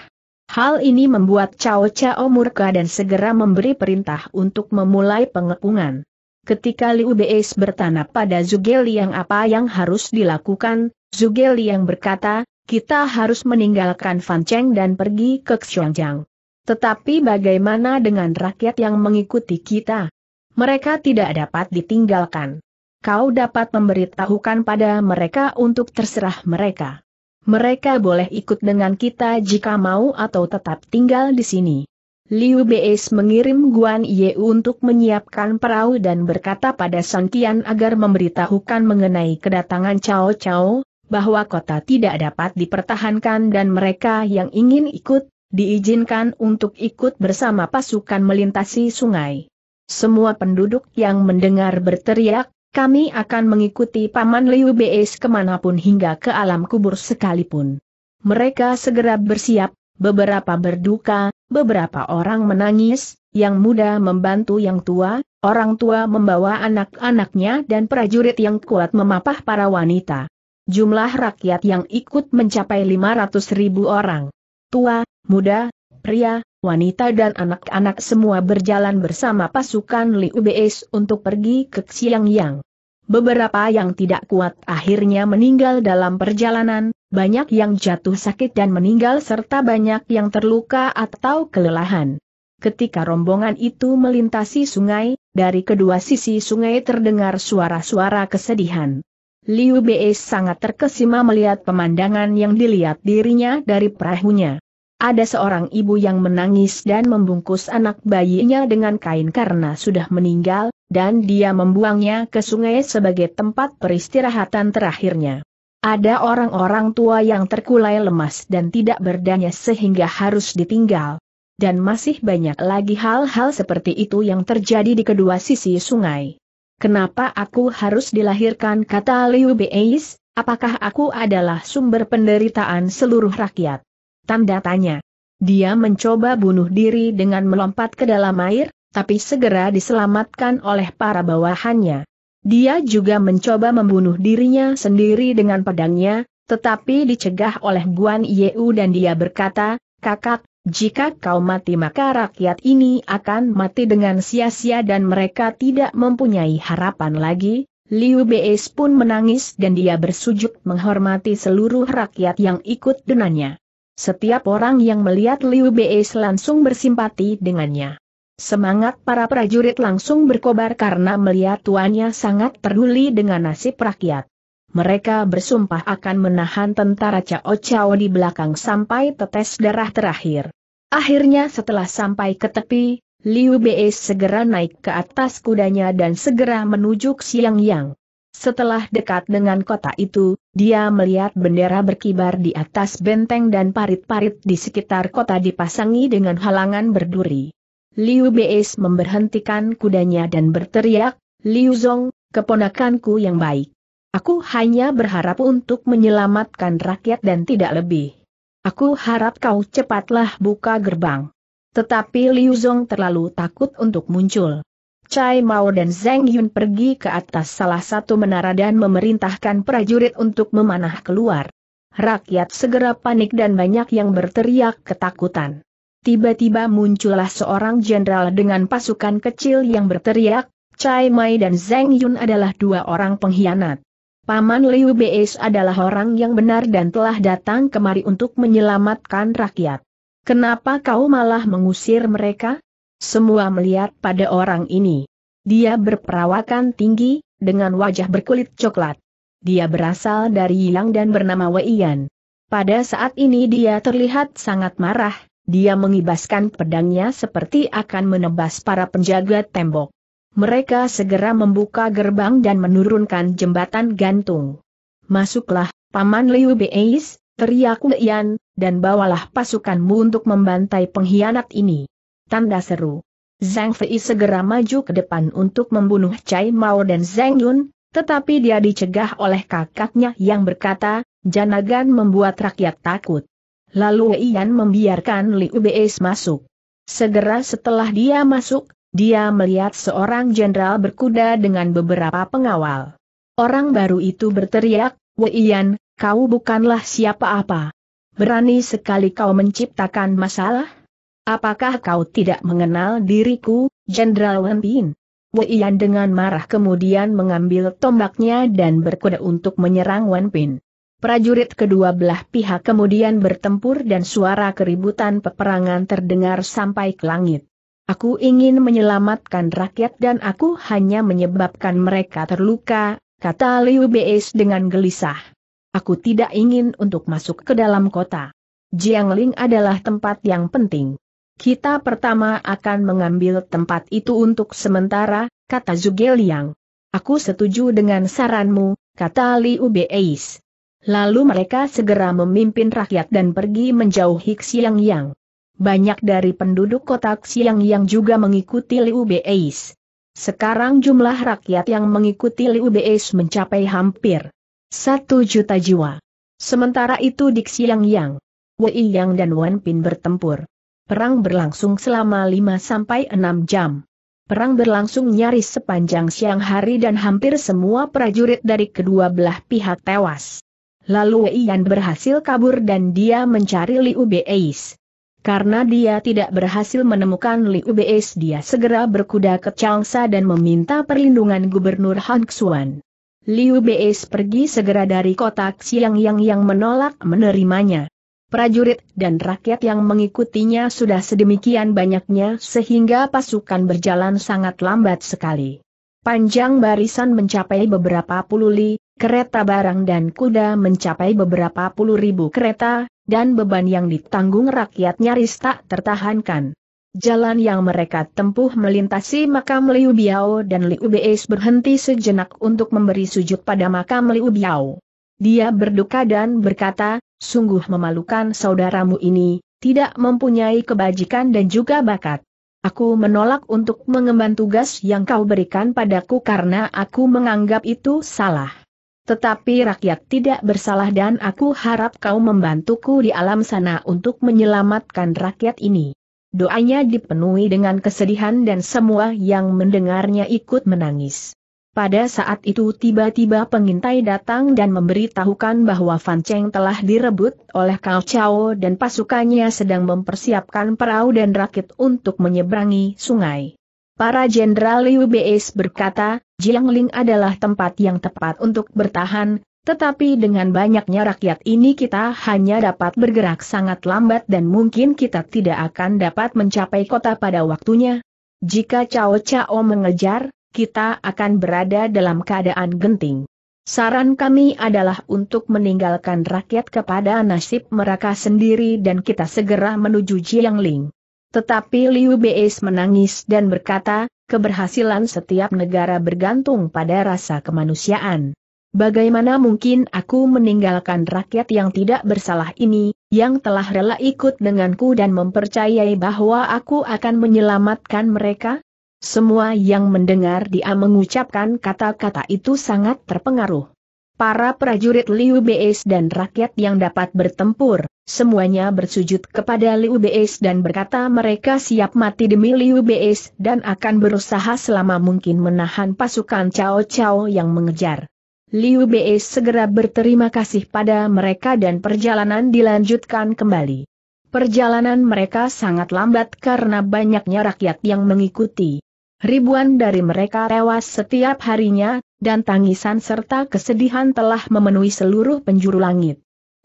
Speaker 1: Hal ini membuat Cao Cao murka dan segera memberi perintah untuk memulai pengepungan. Ketika Liu Beis bertanya pada Zuge Liang apa yang harus dilakukan, Zuge Liang berkata, kita harus meninggalkan Fan Cheng dan pergi ke Xiongjiang. Tetapi bagaimana dengan rakyat yang mengikuti kita? Mereka tidak dapat ditinggalkan kau dapat memberitahukan pada mereka untuk terserah mereka. Mereka boleh ikut dengan kita jika mau atau tetap tinggal di sini. Liu Beis mengirim Guan Ye untuk menyiapkan perahu dan berkata pada Sun Qian agar memberitahukan mengenai kedatangan Cao Cao, bahwa kota tidak dapat dipertahankan dan mereka yang ingin ikut, diizinkan untuk ikut bersama pasukan melintasi sungai. Semua penduduk yang mendengar berteriak, kami akan mengikuti Paman Liu Beis kemanapun hingga ke alam kubur sekalipun. Mereka segera bersiap, beberapa berduka, beberapa orang menangis, yang muda membantu yang tua, orang tua membawa anak-anaknya dan prajurit yang kuat memapah para wanita. Jumlah rakyat yang ikut mencapai 500 ribu orang. Tua, muda, pria, wanita dan anak-anak semua berjalan bersama pasukan Liu Beis untuk pergi ke Xiangyang beberapa yang tidak kuat akhirnya meninggal dalam perjalanan, banyak yang jatuh sakit dan meninggal serta banyak yang terluka atau kelelahan. Ketika rombongan itu melintasi sungai, dari kedua sisi sungai terdengar suara-suara kesedihan. Liu Bei sangat terkesima melihat pemandangan yang dilihat dirinya dari perahunya. Ada seorang ibu yang menangis dan membungkus anak bayinya dengan kain karena sudah meninggal, dan dia membuangnya ke sungai sebagai tempat peristirahatan terakhirnya. Ada orang-orang tua yang terkulai lemas dan tidak berdaya sehingga harus ditinggal. Dan masih banyak lagi hal-hal seperti itu yang terjadi di kedua sisi sungai. Kenapa aku harus dilahirkan kata Liu Beis, apakah aku adalah sumber penderitaan seluruh rakyat? Tanda tanya. Dia mencoba bunuh diri dengan melompat ke dalam air, tapi segera diselamatkan oleh para bawahannya. Dia juga mencoba membunuh dirinya sendiri dengan pedangnya, tetapi dicegah oleh Guan Yeu dan dia berkata, kakak, jika kau mati maka rakyat ini akan mati dengan sia-sia dan mereka tidak mempunyai harapan lagi. Liu Bei pun menangis dan dia bersujud menghormati seluruh rakyat yang ikut dengannya. Setiap orang yang melihat Liu Bei langsung bersimpati dengannya. Semangat para prajurit langsung berkobar karena melihat tuannya sangat peduli dengan nasib rakyat. Mereka bersumpah akan menahan tentara Cao Cao di belakang sampai tetes darah terakhir. Akhirnya setelah sampai ke tepi, Liu Bei segera naik ke atas kudanya dan segera menuju Siang Yang. Setelah dekat dengan kota itu, dia melihat bendera berkibar di atas benteng dan parit-parit di sekitar kota dipasangi dengan halangan berduri. Liu Beis memberhentikan kudanya dan berteriak, Liu Zong, keponakanku yang baik. Aku hanya berharap untuk menyelamatkan rakyat dan tidak lebih. Aku harap kau cepatlah buka gerbang. Tetapi Liu Zong terlalu takut untuk muncul. Cai Mao dan Zheng Yun pergi ke atas salah satu menara dan memerintahkan prajurit untuk memanah keluar. Rakyat segera panik dan banyak yang berteriak ketakutan tiba-tiba muncullah seorang jenderal dengan pasukan kecil yang berteriak, Chai Mai dan Zeng Yun adalah dua orang pengkhianat. Paman Liu Beis adalah orang yang benar dan telah datang kemari untuk menyelamatkan rakyat. Kenapa kau malah mengusir mereka? Semua melihat pada orang ini. Dia berperawakan tinggi, dengan wajah berkulit coklat. Dia berasal dari Yilang dan bernama Wei Yan. Pada saat ini dia terlihat sangat marah, dia mengibaskan pedangnya seperti akan menebas para penjaga tembok. Mereka segera membuka gerbang dan menurunkan jembatan gantung. Masuklah, Paman Liu Beis, teriak Lian, dan bawalah pasukanmu untuk membantai pengkhianat ini. Tanda seru. Zhang Fei segera maju ke depan untuk membunuh Cai Mao dan Zhang Yun, tetapi dia dicegah oleh kakaknya yang berkata, Janagan membuat rakyat takut. Lalu Ian membiarkan Liu Beis masuk. Segera setelah dia masuk, dia melihat seorang jenderal berkuda dengan beberapa pengawal. Orang baru itu berteriak, Ian, kau bukanlah siapa-apa. Berani sekali kau menciptakan masalah? Apakah kau tidak mengenal diriku, Jenderal Wenpin? Yan dengan marah kemudian mengambil tombaknya dan berkuda untuk menyerang Wenpin. Prajurit kedua belah pihak kemudian bertempur dan suara keributan peperangan terdengar sampai ke langit. Aku ingin menyelamatkan rakyat dan aku hanya menyebabkan mereka terluka, kata Liu Beis dengan gelisah. Aku tidak ingin untuk masuk ke dalam kota. Jiangling adalah tempat yang penting. Kita pertama akan mengambil tempat itu untuk sementara, kata Zhuge Liang. Aku setuju dengan saranmu, kata Liu Beis. Lalu mereka segera memimpin rakyat dan pergi menjauhi Xiang Yang. Banyak dari penduduk kota Xiang Yang juga mengikuti Liu Beis. Sekarang jumlah rakyat yang mengikuti Liu Beis mencapai hampir satu juta jiwa. Sementara itu di Xiang Yang, Wei Yang dan Wan Pin bertempur. Perang berlangsung selama 5-6 jam. Perang berlangsung nyaris sepanjang siang hari dan hampir semua prajurit dari kedua belah pihak tewas. Lalu Ian berhasil kabur dan dia mencari Liu Beis. Karena dia tidak berhasil menemukan Liu Beis dia segera berkuda ke Changsa dan meminta perlindungan Gubernur Han Xuan. Liu Beis pergi segera dari kota Xiang Yang yang menolak menerimanya. Prajurit dan rakyat yang mengikutinya sudah sedemikian banyaknya sehingga pasukan berjalan sangat lambat sekali. Panjang barisan mencapai beberapa puluh li, kereta barang dan kuda mencapai beberapa puluh ribu kereta, dan beban yang ditanggung rakyat nyaris tak tertahankan. Jalan yang mereka tempuh melintasi makam Liu Biao dan Liu Beis berhenti sejenak untuk memberi sujud pada makam Liu Biao. Dia berduka dan berkata, sungguh memalukan saudaramu ini, tidak mempunyai kebajikan dan juga bakat. Aku menolak untuk mengemban tugas yang kau berikan padaku karena aku menganggap itu salah. Tetapi rakyat tidak bersalah dan aku harap kau membantuku di alam sana untuk menyelamatkan rakyat ini. Doanya dipenuhi dengan kesedihan dan semua yang mendengarnya ikut menangis. Pada saat itu tiba-tiba pengintai datang dan memberitahukan bahwa Fan Cheng telah direbut oleh Cao Chao dan pasukannya sedang mempersiapkan perahu dan rakit untuk menyeberangi sungai. Para Jenderal Liu Beis berkata, Jiangling adalah tempat yang tepat untuk bertahan, tetapi dengan banyaknya rakyat ini kita hanya dapat bergerak sangat lambat dan mungkin kita tidak akan dapat mencapai kota pada waktunya. Jika Cao Cao mengejar, kita akan berada dalam keadaan genting. Saran kami adalah untuk meninggalkan rakyat kepada nasib mereka sendiri dan kita segera menuju Jiangling. Tetapi Liu Beis menangis dan berkata, keberhasilan setiap negara bergantung pada rasa kemanusiaan. Bagaimana mungkin aku meninggalkan rakyat yang tidak bersalah ini, yang telah rela ikut denganku dan mempercayai bahwa aku akan menyelamatkan mereka? Semua yang mendengar dia mengucapkan kata-kata itu sangat terpengaruh para prajurit Liu Beis dan rakyat yang dapat bertempur, semuanya bersujud kepada Liu Beis dan berkata mereka siap mati demi Liu Beis dan akan berusaha selama mungkin menahan pasukan Cao Cao yang mengejar. Liu Beis segera berterima kasih pada mereka dan perjalanan dilanjutkan kembali. Perjalanan mereka sangat lambat karena banyaknya rakyat yang mengikuti. Ribuan dari mereka tewas setiap harinya, dan tangisan serta kesedihan telah memenuhi seluruh penjuru langit.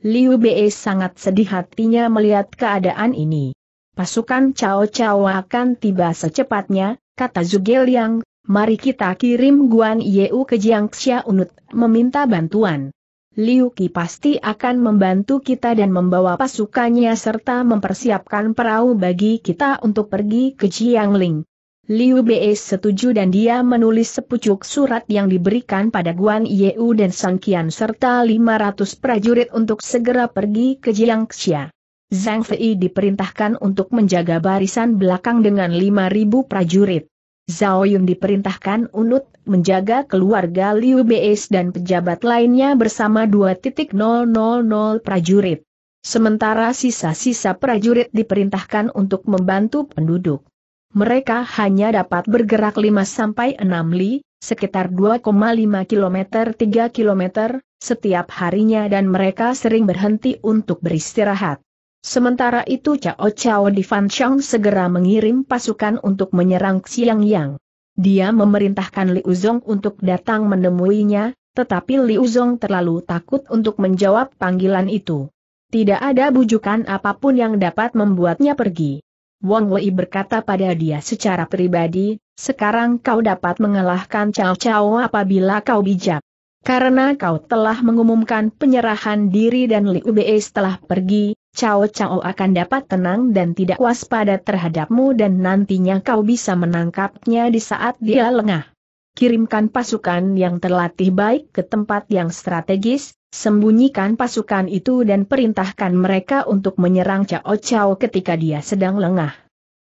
Speaker 1: Liu Bei sangat sedih hatinya melihat keadaan ini. Pasukan Cao Cao akan tiba secepatnya, kata Zugel Yang, mari kita kirim Guan Yeu ke Jiangxia Unut, meminta bantuan. Liu Qi pasti akan membantu kita dan membawa pasukannya serta mempersiapkan perahu bagi kita untuk pergi ke Jiangling. Liu Bei setuju dan dia menulis sepucuk surat yang diberikan pada Guan Yeu dan Sang Kian serta 500 prajurit untuk segera pergi ke Jiangxia. Zhang Fei diperintahkan untuk menjaga barisan belakang dengan 5.000 prajurit. Zhao Yun diperintahkan unut menjaga keluarga Liu Bei dan pejabat lainnya bersama 2.000 prajurit. Sementara sisa-sisa prajurit diperintahkan untuk membantu penduduk mereka hanya dapat bergerak 5-6 li, sekitar 2,5 km 3 km, setiap harinya dan mereka sering berhenti untuk beristirahat. Sementara itu Cao Cao di Fanchang segera mengirim pasukan untuk menyerang Xiang Yang. Dia memerintahkan Liu untuk datang menemuinya, tetapi Liu terlalu takut untuk menjawab panggilan itu. Tidak ada bujukan apapun yang dapat membuatnya pergi. Wong Wei berkata pada dia secara pribadi, sekarang kau dapat mengalahkan Cao Cao apabila kau bijak. Karena kau telah mengumumkan penyerahan diri dan Liu Bei setelah pergi, Cao Cao akan dapat tenang dan tidak waspada terhadapmu dan nantinya kau bisa menangkapnya di saat dia lengah. Kirimkan pasukan yang terlatih baik ke tempat yang strategis, Sembunyikan pasukan itu dan perintahkan mereka untuk menyerang Cao Cao ketika dia sedang lengah.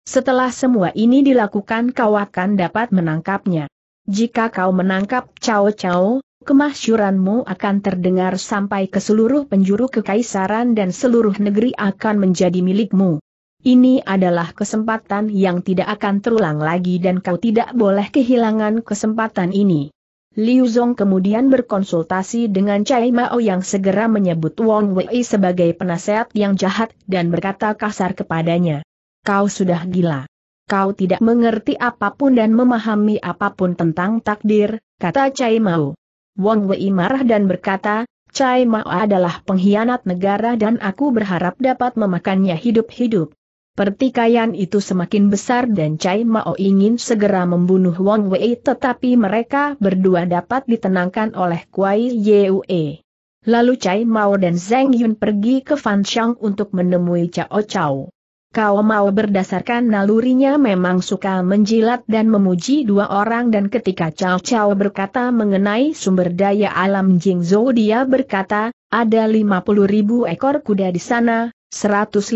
Speaker 1: Setelah semua ini dilakukan kau akan dapat menangkapnya. Jika kau menangkap Cao Cao, kemasyuranmu akan terdengar sampai ke seluruh penjuru kekaisaran dan seluruh negeri akan menjadi milikmu. Ini adalah kesempatan yang tidak akan terulang lagi dan kau tidak boleh kehilangan kesempatan ini. Liu Zong kemudian berkonsultasi dengan Cai Mao yang segera menyebut Wong Wei sebagai penasehat yang jahat dan berkata kasar kepadanya. Kau sudah gila. Kau tidak mengerti apapun dan memahami apapun tentang takdir, kata Cai Mao. Wong Wei marah dan berkata, Cai Mao adalah pengkhianat negara dan aku berharap dapat memakannya hidup-hidup. Pertikaian itu semakin besar dan Cai Mao ingin segera membunuh Wang Wei tetapi mereka berdua dapat ditenangkan oleh Kuai Yue. Lalu Cai Mao dan Zhang Yun pergi ke Fanshang untuk menemui Cao Cao. Kau Mao berdasarkan nalurinya memang suka menjilat dan memuji dua orang dan ketika Cao Cao berkata mengenai sumber daya alam Jingzhou dia berkata, ada 50 ribu ekor kuda di sana, 150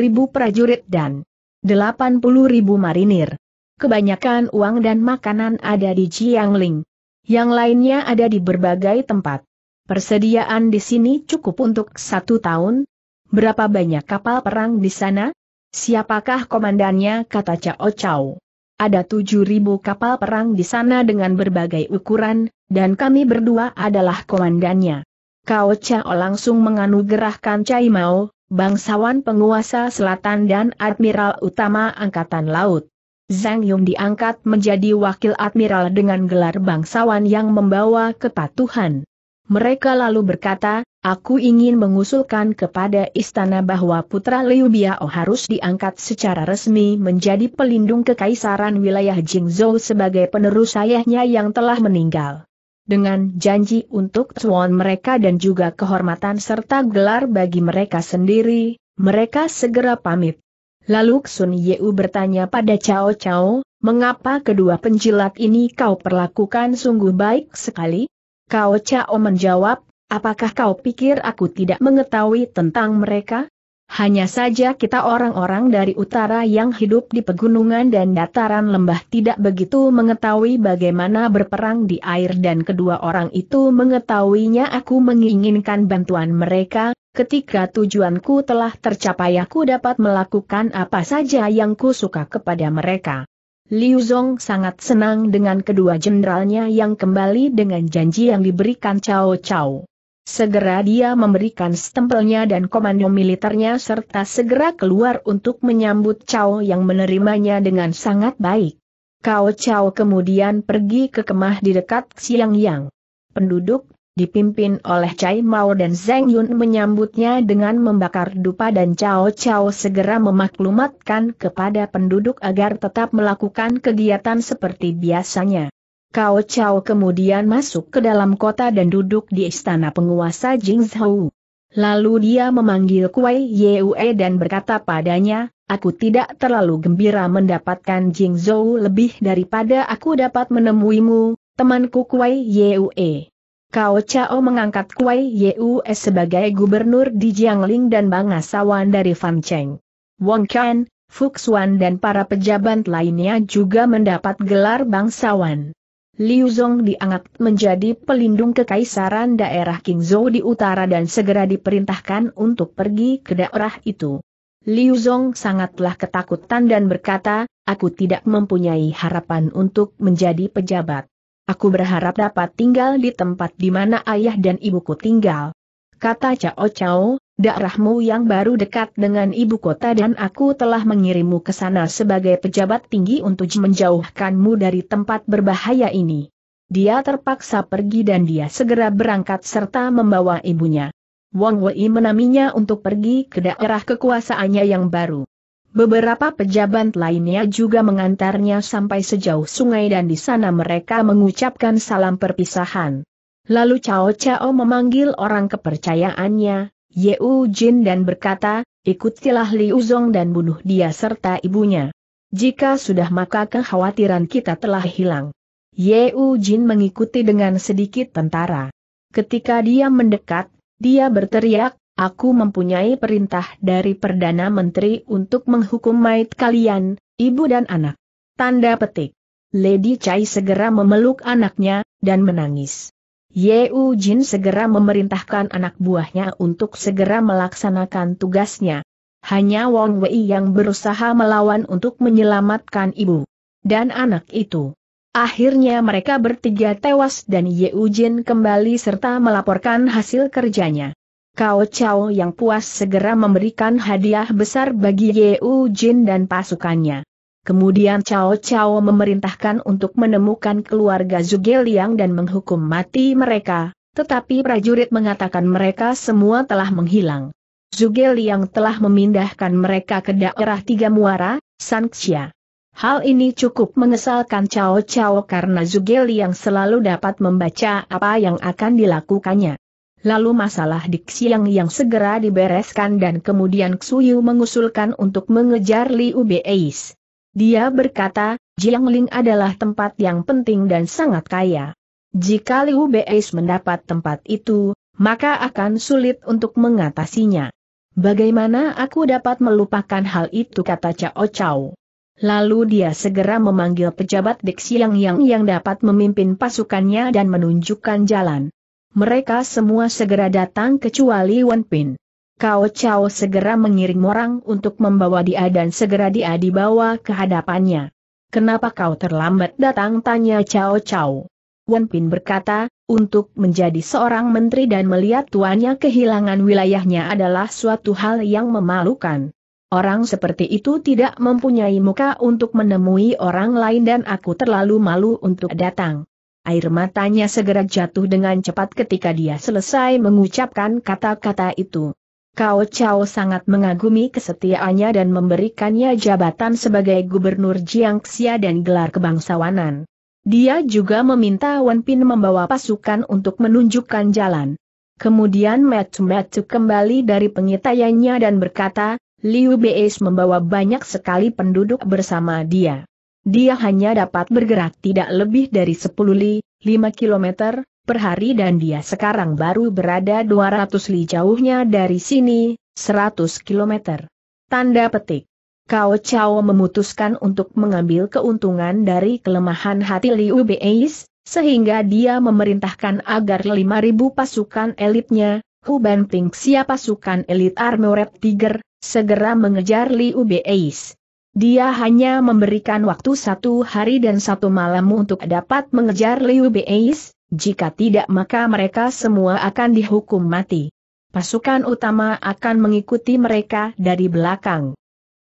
Speaker 1: ribu prajurit dan 80 ribu marinir. Kebanyakan uang dan makanan ada di Jiangling. Yang lainnya ada di berbagai tempat. Persediaan di sini cukup untuk satu tahun. Berapa banyak kapal perang di sana? Siapakah komandannya kata Cao Cao. Ada 7.000 kapal perang di sana dengan berbagai ukuran, dan kami berdua adalah komandannya. Cao Cao langsung menganugerahkan Cai Mao, bangsawan penguasa selatan dan admiral utama Angkatan Laut. Zhang Yong diangkat menjadi wakil admiral dengan gelar bangsawan yang membawa kepatuhan. Mereka lalu berkata, aku ingin mengusulkan kepada istana bahwa putra Liu Biao harus diangkat secara resmi menjadi pelindung kekaisaran wilayah Jingzhou sebagai penerus ayahnya yang telah meninggal dengan janji untuk cuan mereka dan juga kehormatan serta gelar bagi mereka sendiri, mereka segera pamit. Lalu Sun Yeu bertanya pada Cao Cao, mengapa kedua penjilat ini kau perlakukan sungguh baik sekali? Cao Cao menjawab, apakah kau pikir aku tidak mengetahui tentang mereka? Hanya saja kita orang-orang dari utara yang hidup di pegunungan dan dataran lembah tidak begitu mengetahui bagaimana berperang di air dan kedua orang itu mengetahuinya aku menginginkan bantuan mereka, ketika tujuanku telah tercapai aku dapat melakukan apa saja yang ku suka kepada mereka. Liu Zong sangat senang dengan kedua jenderalnya yang kembali dengan janji yang diberikan Cao Cao. Segera dia memberikan stempelnya dan komando militernya serta segera keluar untuk menyambut Cao yang menerimanya dengan sangat baik. Cao Cao kemudian pergi ke kemah di dekat Xiang Yang. Penduduk, dipimpin oleh Cai Mao dan Zeng Yun menyambutnya dengan membakar dupa dan Cao Cao segera memaklumatkan kepada penduduk agar tetap melakukan kegiatan seperti biasanya. Kao Chao kemudian masuk ke dalam kota dan duduk di istana penguasa Jing Lalu dia memanggil Kuai Yue dan berkata padanya, aku tidak terlalu gembira mendapatkan Jing lebih daripada aku dapat menemuimu, temanku Kuai Yue. Kao Chao mengangkat Kuai Yue sebagai gubernur di Jiangling dan Bangasawan dari Fancheng. Wong Kan, Fuxuan dan para pejabat lainnya juga mendapat gelar bangsawan. Liu Zong diangkat menjadi pelindung kekaisaran daerah Qingzhou di utara dan segera diperintahkan untuk pergi ke daerah itu. Liu Zong sangatlah ketakutan dan berkata, aku tidak mempunyai harapan untuk menjadi pejabat. Aku berharap dapat tinggal di tempat di mana ayah dan ibuku tinggal. Kata Cao Cao, Daerahmu yang baru dekat dengan ibu kota dan aku telah mengirimmu ke sana sebagai pejabat tinggi untuk menjauhkanmu dari tempat berbahaya ini. Dia terpaksa pergi dan dia segera berangkat serta membawa ibunya. Wang Wei menaminya untuk pergi ke daerah kekuasaannya yang baru. Beberapa pejabat lainnya juga mengantarnya sampai sejauh sungai dan di sana mereka mengucapkan salam perpisahan. Lalu Cao Cao memanggil orang kepercayaannya, Yeou Jin dan berkata, ikutilah Liu Zong dan bunuh dia serta ibunya. Jika sudah maka kekhawatiran kita telah hilang. Yeou Jin mengikuti dengan sedikit tentara. Ketika dia mendekat, dia berteriak, aku mempunyai perintah dari Perdana Menteri untuk menghukum mait kalian, ibu dan anak. Tanda petik. Lady Chai segera memeluk anaknya, dan menangis. Yeu Jin segera memerintahkan anak buahnya untuk segera melaksanakan tugasnya. Hanya Wong Wei yang berusaha melawan untuk menyelamatkan ibu dan anak itu. Akhirnya mereka bertiga tewas dan Yeu Jin kembali serta melaporkan hasil kerjanya. Kao Chao yang puas segera memberikan hadiah besar bagi Yeu Jin dan pasukannya. Kemudian Cao Cao memerintahkan untuk menemukan keluarga Liang dan menghukum mati mereka, tetapi prajurit mengatakan mereka semua telah menghilang. Liang telah memindahkan mereka ke daerah Tiga Muara, Sanxia. Hal ini cukup mengesalkan Cao Cao karena Liang selalu dapat membaca apa yang akan dilakukannya. Lalu masalah di Xiang yang segera dibereskan dan kemudian Xuyu mengusulkan untuk mengejar Liu Beis. Dia berkata, Jiangling adalah tempat yang penting dan sangat kaya. Jika Liu Beis mendapat tempat itu, maka akan sulit untuk mengatasinya. Bagaimana aku dapat melupakan hal itu kata Cao Cao. Lalu dia segera memanggil pejabat Dek Siang Yang yang dapat memimpin pasukannya dan menunjukkan jalan. Mereka semua segera datang kecuali Wan Pin. Kau Chow segera mengiring orang untuk membawa dia dan segera dia dibawa ke hadapannya. Kenapa kau terlambat datang tanya Chow Chow. Wan Pin berkata, untuk menjadi seorang menteri dan melihat tuannya kehilangan wilayahnya adalah suatu hal yang memalukan. Orang seperti itu tidak mempunyai muka untuk menemui orang lain dan aku terlalu malu untuk datang. Air matanya segera jatuh dengan cepat ketika dia selesai mengucapkan kata-kata itu. Kao Chao sangat mengagumi kesetiaannya dan memberikannya jabatan sebagai gubernur Jiangxia dan gelar kebangsawanan. Dia juga meminta Wen Pin membawa pasukan untuk menunjukkan jalan. Kemudian Matu Matu kembali dari pengitaiannya dan berkata, Liu Beis membawa banyak sekali penduduk bersama dia. Dia hanya dapat bergerak tidak lebih dari 10 li, 5 kilometer, per hari dan dia sekarang baru berada 200 li jauhnya dari sini, 100 km. Tanda petik. Kao Chao memutuskan untuk mengambil keuntungan dari kelemahan hati Liu Beis, sehingga dia memerintahkan agar 5.000 pasukan elitnya, Huban siap pasukan elit Armored Tiger, segera mengejar Liu Beis. Dia hanya memberikan waktu satu hari dan satu malam untuk dapat mengejar Liu Beis, jika tidak maka mereka semua akan dihukum mati. Pasukan utama akan mengikuti mereka dari belakang.